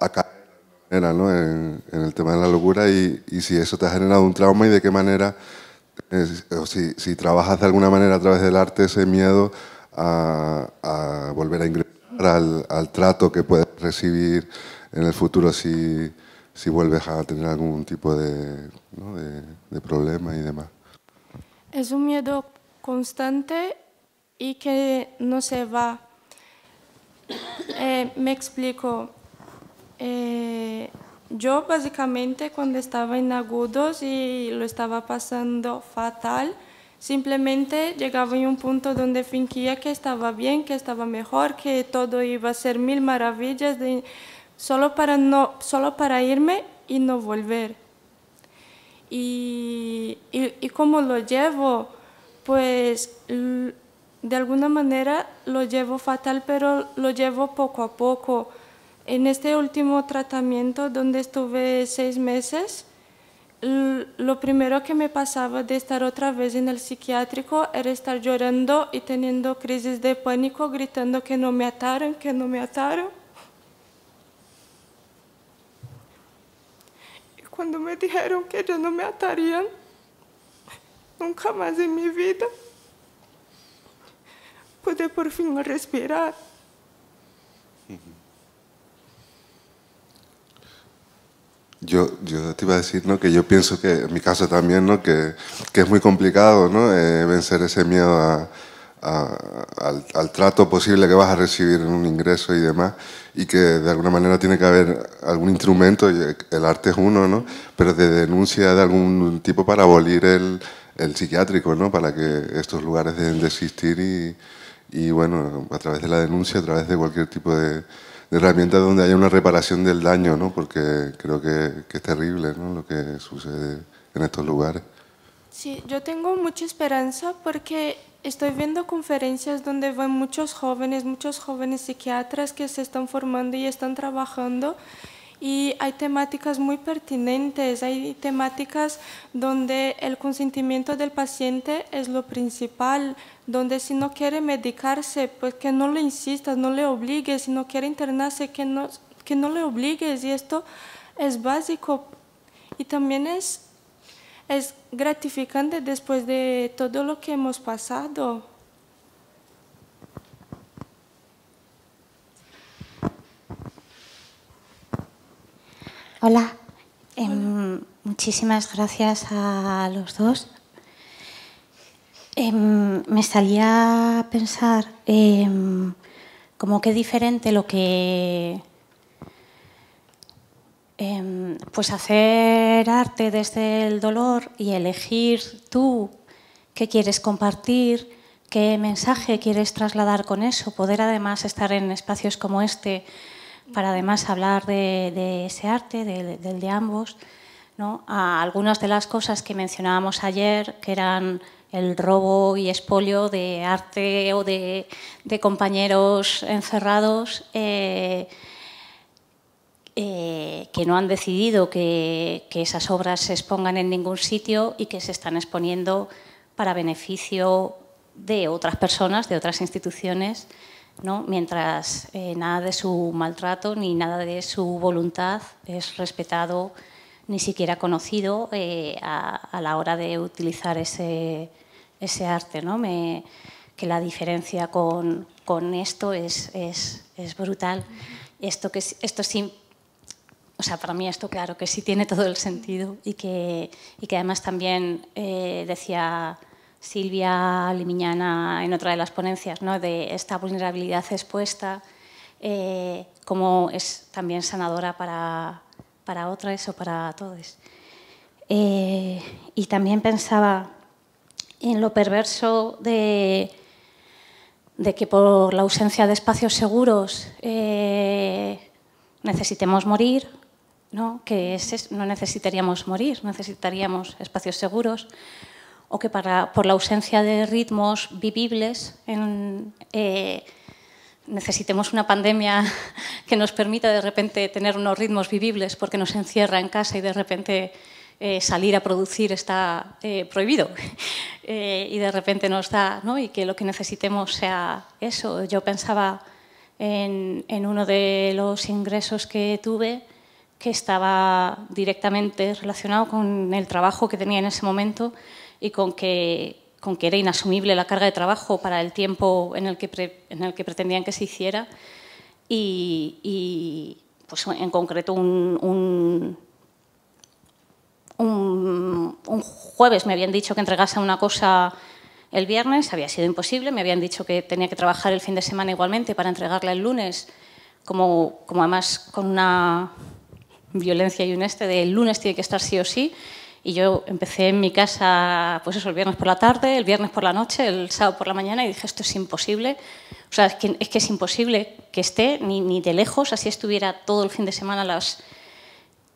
a caer de alguna manera, ¿no? En, en, el tema de la locura y, y si eso te ha generado un trauma y de qué manera si, trabajas de alguna manera a través del arte ese miedo a, volver a ingresar al, trato que puedes recibir en el futuro si, si vuelves a tener algún tipo de, problema y demás. Es un miedo constante y que no se va. Eh, me explico. Eh, yo básicamente cuando estaba en agudos y lo estaba pasando fatal, simplemente llegaba en un punto donde fingía que estaba bien, que estaba mejor, que todo iba a ser mil maravillas, solo, para irme y no volver. Y, y, y cómo lo llevo, pues de alguna manera lo llevo fatal, pero lo llevo poco a poco en este último tratamiento, donde estuve seis meses, lo primero que me pasaba de estar otra vez en el psiquiátrico era estar llorando y teniendo crisis de pánico, gritando que no me ataron, que no me ataron. Y cuando me dijeron que ya no me atarían, nunca más en mi vida, pude por fin respirar. Yo, yo, te iba a decir ¿no? que yo pienso que, en mi caso también, ¿no? que, que es muy complicado ¿no? Eh, vencer ese miedo a, al, trato posible que vas a recibir en un ingreso y demás, y que de alguna manera tiene que haber algún instrumento, el arte es uno, ¿no? pero de denuncia de algún tipo para abolir el, el psiquiátrico, ¿no? para que estos lugares dejen de existir y, y, bueno, a través de la denuncia, a través de cualquier tipo de de herramientas donde haya una reparación del daño, ¿no? porque creo que, es terrible lo que sucede en estos lugares. Sí, yo tengo mucha esperanza porque estoy viendo conferencias donde van muchos jóvenes, muchos jóvenes psiquiatras que se están formando y están trabajando y hay temáticas muy pertinentes, hay temáticas donde el consentimiento del paciente es lo principal, donde si no quiere medicarse, pues que no le insistas, no le obligues, si no quiere internarse, que no, que no le obligues y esto es básico y también es, es gratificante después de todo lo que hemos pasado. Em, Hola. muchísimas gracias a los dos. Em, me salía a pensar em, como qué diferente lo que... pues hacer arte desde el dolor y elegir tú qué quieres compartir, qué mensaje quieres trasladar con eso, poder además estar en espacios como este para además hablar de, ese arte, del de, ambos. A algunas de las cosas que mencionábamos ayer, que eran el robo y expolio de arte o de, compañeros encerrados eh, eh, que no han decidido que, esas obras se expongan en ningún sitio y que se están exponiendo para beneficio de otras personas, de otras instituciones mientras eh, nada de su maltrato ni nada de su voluntad es respetado ni siquiera conocido eh, a, la hora de utilizar ese, ese arte. ¿no? que la diferencia con, con esto es, es, brutal. Esto, que, esto sí, o sea, para mí esto claro que sí tiene todo el sentido y que, y que además también eh, decía Silvia Limiñana en otra de las ponencias, ¿no? de esta vulnerabilidad expuesta, eh, como es también sanadora para, otras o para todos. Eh, y también pensaba en lo perverso de, de, que por la ausencia de espacios seguros eh, necesitemos morir, que no necesitaríamos morir, necesitaríamos espacios seguros o que por la ausencia de ritmos vivibles eh, necesitemos una pandemia que nos permita de repente tener unos ritmos vivibles porque nos encierra en casa y de repente eh, salir a producir está eh, prohibido y de repente nos da ¿no? y que lo que necesitemos sea eso. Yo pensaba en uno de los ingresos que tuve que estaba directamente relacionado con el trabajo que tenía en ese momento y con que, con que era inasumible la carga de trabajo para el tiempo en el que, en el que pretendían que se hiciera. Y, pues en concreto un, un, un, un jueves me habían dicho que entregase una cosa el viernes, había sido imposible, me habían dicho que tenía que trabajar el fin de semana igualmente para entregarla el lunes, como, como además con una violencia y un este de el lunes tiene que estar sí o sí, y yo empecé en mi casa, pues eso, el viernes por la tarde, el viernes por la noche, el sábado por la mañana, y dije, esto es imposible. O sea, es que es, que es imposible que esté, ni, ni, de lejos, así estuviera todo el fin de semana las...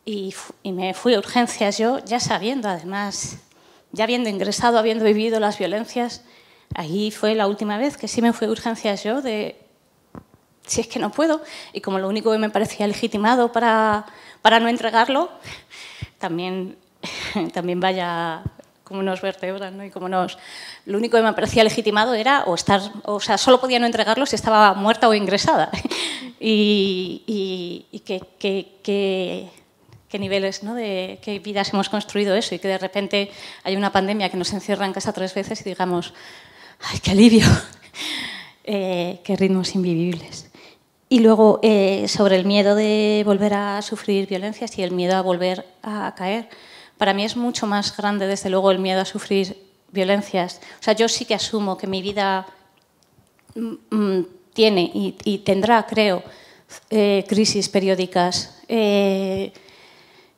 Y, y me fui a urgencias yo, ya sabiendo además, ya habiendo ingresado, habiendo vivido las violencias, ahí fue la última vez que sí me fui a urgencias yo de si es que no puedo, y como lo único que me parecía legitimado para, para no entregarlo, también también vaya como nos vertebran ¿no? y como Lo único que me parecía legitimado era o estar, o sea, solo podía no entregarlo si estaba muerta o ingresada. y, que, que, qué niveles, ¿no? de qué vidas hemos construido eso y que de repente hay una pandemia que nos encierra en casa tres veces y digamos, ¡ay, qué alivio! Eh, qué ritmos invivibles. Y luego, eh, sobre el miedo de volver a sufrir violencias y el miedo a volver a caer para mí es mucho más grande, desde luego, el miedo a sufrir violencias. O sea, yo sí que asumo que mi vida mm, mm, tiene y, tendrá, creo, eh, crisis periódicas. Eh,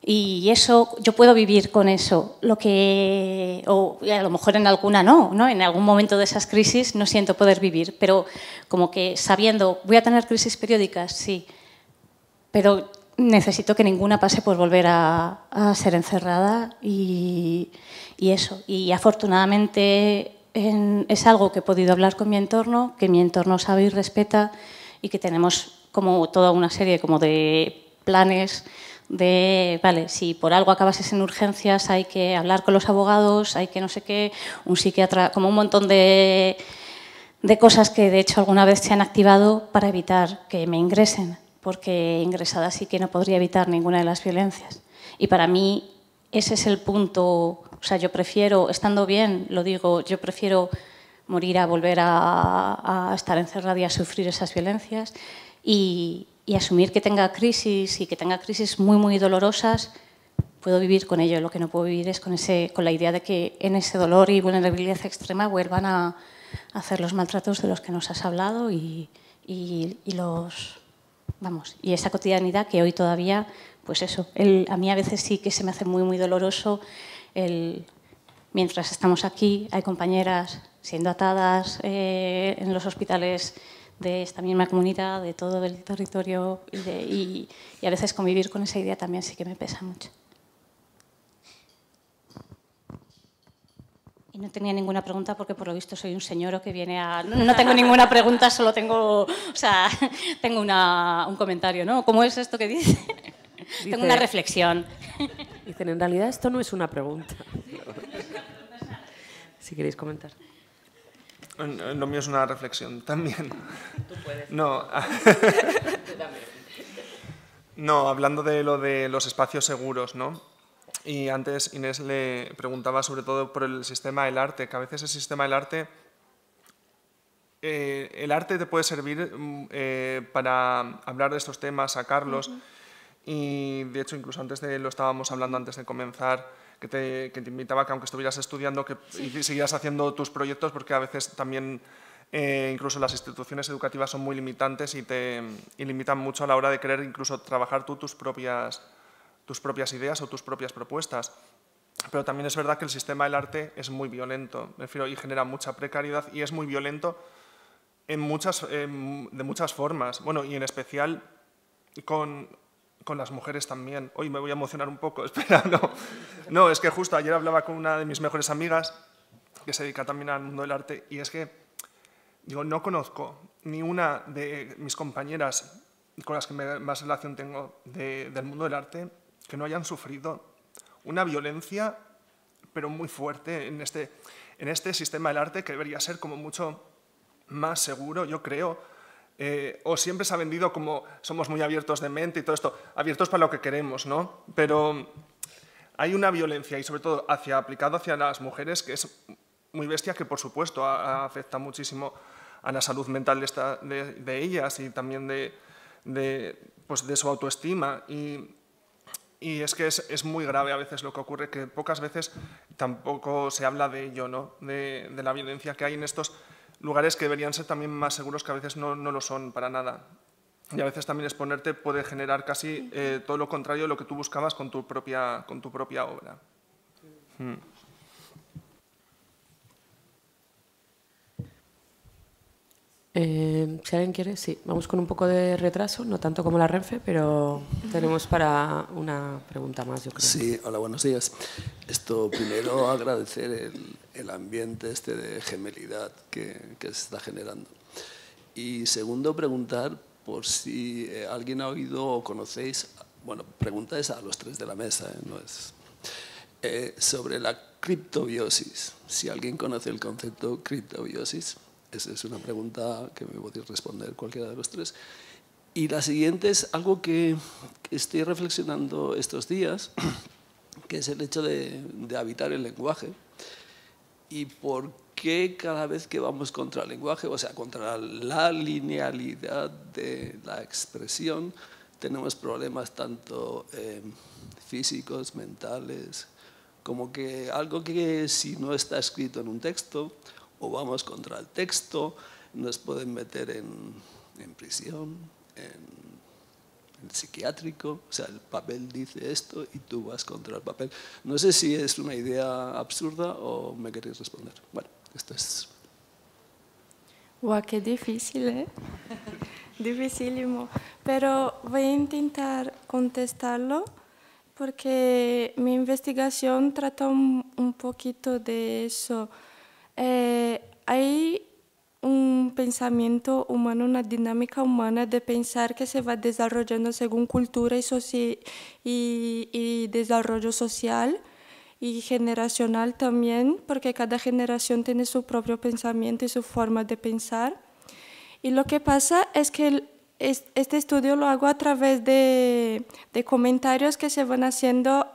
y eso, yo puedo vivir con eso. Lo que, o a lo mejor en alguna no, ¿no? En algún momento de esas crisis no siento poder vivir, pero como que sabiendo, voy a tener crisis periódicas, sí, pero necesito que ninguna pase por volver a, ser encerrada y, eso. Y afortunadamente es algo que he podido hablar con mi entorno, que mi entorno sabe y respeta y que tenemos como toda una serie como de planes de, vale, si por algo acabas en urgencias hay que hablar con los abogados, hay que no sé qué, un psiquiatra, como un montón de cosas que de hecho alguna vez se han activado para evitar que me ingresen porque ingresada sí que no podría evitar ninguna de las violencias. Y para mí ese es el punto, o sea, yo prefiero, estando bien, lo digo, yo prefiero morir a volver a, estar encerrada y a sufrir esas violencias y, asumir que tenga crisis y que tenga crisis muy, muy dolorosas, puedo vivir con ello. Lo que no puedo vivir es con, ese, con la idea de que en ese dolor y vulnerabilidad extrema vuelvan a hacer los maltratos de los que nos has hablado y los vamos, y esa cotidianidad que hoy todavía, pues eso, a mí a veces sí que se me hace muy, muy doloroso el, mientras estamos aquí, hay compañeras siendo atadas eh, en los hospitales de esta misma comunidad, de todo el territorio, y a veces convivir con esa idea también sí que me pesa mucho. Y no tenía ninguna pregunta porque por lo visto soy un señor que viene a... No tengo ninguna pregunta, solo tengo, o sea, tengo un comentario, ¿no? ¿Cómo es esto que dice? tengo una reflexión. Dicen, en realidad esto no es una pregunta. si queréis comentar. Eh, eh, lo mío es una reflexión también. Tú puedes. No. No, hablando de lo de los espacios seguros, ¿no? Y antes Inés le preguntaba sobre todo por el sistema del arte, que a veces el sistema del arte... Eh, el arte te puede servir mm, eh, para hablar de estos temas, sacarlos. Y de hecho, incluso antes de lo estábamos hablando antes de comenzar, que te, que te invitaba que aunque estuvieras estudiando, que siguieras haciendo tus proyectos, porque a veces también eh, incluso las instituciones educativas son muy limitantes y te limitan mucho a la hora de querer incluso trabajar tú tus propias tus propias ideas o tus propias propuestas. Pero también es verdad que el sistema del arte es muy violento, me refiero, y genera mucha precariedad y es muy violento en muchas, em, de muchas formas. Bueno, y en especial con, con las mujeres también. Hoy me voy a emocionar un poco, espera, no. No, es que justo ayer hablaba con una de mis mejores amigas que se dedica también al mundo del arte y es que, digo, no conozco ni una de mis compañeras con las que más relación tengo del mundo del arte que no hayan sufrido una violencia, pero muy fuerte, en este, en este sistema del arte que debería ser como mucho más seguro, yo creo, eh, o siempre se ha vendido como somos muy abiertos de mente y todo esto, abiertos para lo que queremos, ¿no? Pero hay una violencia y sobre todo hacia, aplicado hacia las mujeres que es muy bestia, que por supuesto afecta muchísimo a la salud mental de, esta, de, ellas y también de, de, pues de su autoestima. Y y es que es, es, muy grave a veces lo que ocurre, que pocas veces tampoco se habla de ello, ¿no? de, de la violencia que hay en estos lugares que deberían ser también más seguros, que a veces no, no lo son para nada. Y a veces también exponerte puede generar casi eh, todo lo contrario de lo que tú buscabas con tu propia, con tu propia obra. Hmm. Eh, si alguien quiere, sí. Vamos con un poco de retraso, no tanto como la Renfe, pero tenemos para una pregunta más, yo creo. Sí, hola, buenos días. Esto, primero agradecer el, ambiente este de gemelidad que, se está generando. Y segundo, preguntar por si eh, alguien ha oído o conocéis, bueno, pregunta es a los tres de la mesa, ¿eh? no es... sobre la criptobiosis, si alguien conoce el concepto criptobiosis esa es una pregunta que me podéis responder cualquiera de los tres. Y la siguiente es algo que estoy reflexionando estos días, que es el hecho de, habitar el lenguaje y por qué cada vez que vamos contra el lenguaje, o sea, contra la linealidad de la expresión, tenemos problemas tanto em, físicos, mentales, como que algo que si no está escrito en un texto o vamos contra el texto, nos pueden meter en, prisión, en el psiquiátrico, o sea, el papel dice esto y tú vas contra el papel. No sé si es una idea absurda o me queréis responder. Bueno, esto es... Guau, qué difícil, ¿eh? Pero voy a intentar contestarlo porque mi investigación trata un poquito de eso. Eh, hay un pensamiento humano, una dinámica humana de pensar que se va desarrollando según cultura y, y, y desarrollo social y generacional también, porque cada generación tiene su propio pensamiento y su forma de pensar. Y lo que pasa es que este estudio lo hago a través de, de comentarios que se van haciendo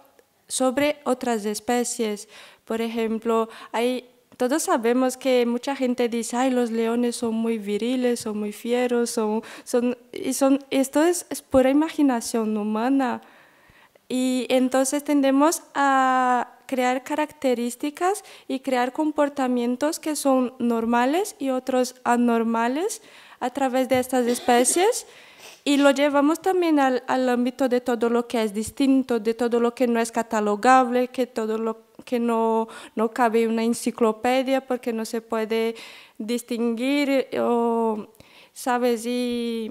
sobre otras especies. Por ejemplo, hay todos sabemos que mucha gente dice, ay, los leones son muy viriles, son muy fieros, son, y son, esto es, es pura imaginación humana. Y entonces tendemos a crear características y crear comportamientos que son normales y otros anormales a través de estas especies y lo llevamos también al, ámbito de todo lo que es distinto, de todo lo que no es catalogable, que todo lo que no, cabe en una enciclopedia porque no se puede distinguir, eh, o, ¿sabes? Y,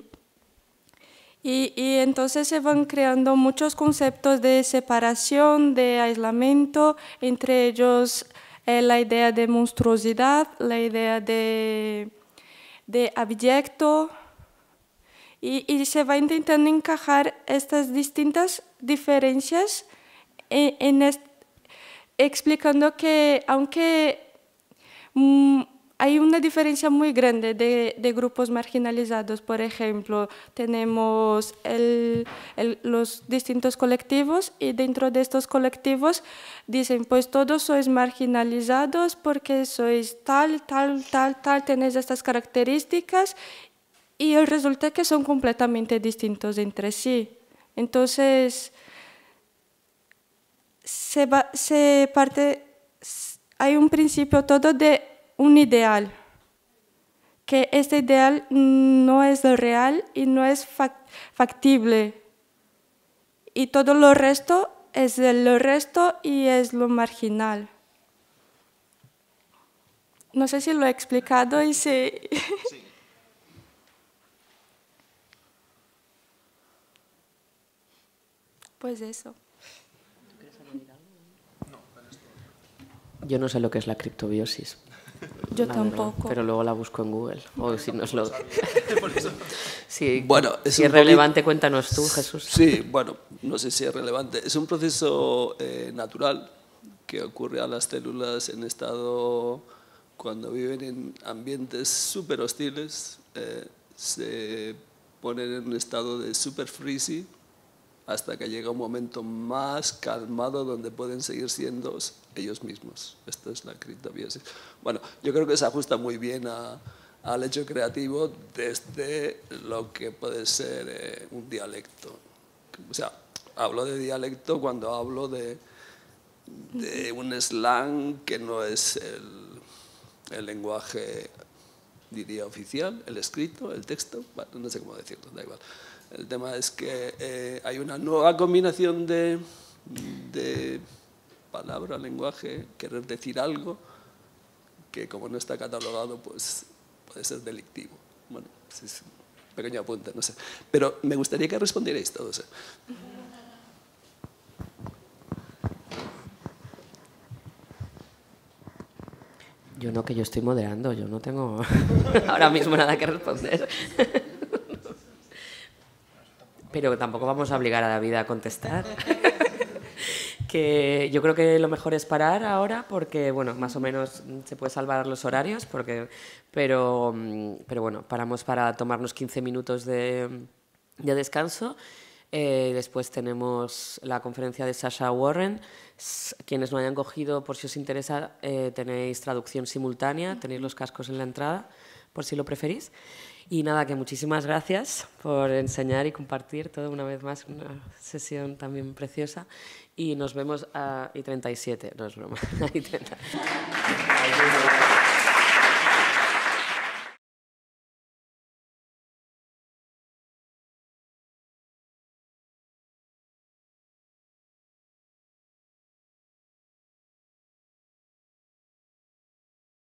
entonces se van creando muchos conceptos de separación, de aislamiento, entre ellos eh, la idea de monstruosidad, la idea de, de abyecto, y, se va intentando encajar estas distintas diferencias eh, en, explicando que aunque mm, hay una diferencia muy grande de, grupos marginalizados. Por ejemplo, tenemos los distintos colectivos y dentro de estos colectivos dicen, pues todos sois marginalizados porque sois tal, tal, tal, tal, tenéis estas características y el que son completamente distintos entre sí. Entonces, se, se parte, hay un principio todo de un ideal, que este ideal no es real y no es factible. Y todo lo resto es lo resto y es lo marginal. No sé si lo he explicado y si... eso. Yo no sé lo que es la criptobiosis. Yo tampoco. pero luego la busco en Google. O si lo. sí, bueno, es relevante, cuéntanos tú, Jesús. Sí, bueno, no sé si es relevante. Es un proceso eh, natural que ocurre a las células en estado cuando viven en ambientes súper hostiles. Eh, se ponen en un estado de super freezy hasta que llega un momento más calmado donde pueden seguir siendo ellos mismos. Esta es la criptobiosis. Bueno, yo creo que se ajusta muy bien al hecho creativo desde lo que puede ser eh, un dialecto. O sea, hablo de dialecto cuando hablo de, de un slang que no es el, el lenguaje, diría, oficial, el escrito, el texto, no sé cómo decirlo, da igual el tema es que eh, hay una nueva combinación de, de palabra, lenguaje, querer decir algo, que como no está catalogado, pues puede ser delictivo. Bueno, es un pequeño apunte, no sé. Pero me gustaría que respondierais todos. Eh. Yo no, que yo estoy moderando, yo no tengo ahora mismo nada que responder. pero tampoco vamos a obligar a David a contestar. que yo creo que lo mejor es parar ahora porque, bueno, más o menos se puede salvar los horarios, porque, pero, pero bueno, paramos para tomarnos 15 minutos de, de descanso. Eh, después tenemos la conferencia de Sasha Warren. Quienes no hayan cogido, por si os interesa, eh, tenéis traducción simultánea, tenéis los cascos en la entrada, por si lo preferís. Y nada, que muchísimas gracias por enseñar y compartir todo una vez más, una sesión también preciosa. Y nos vemos a I37, no es broma.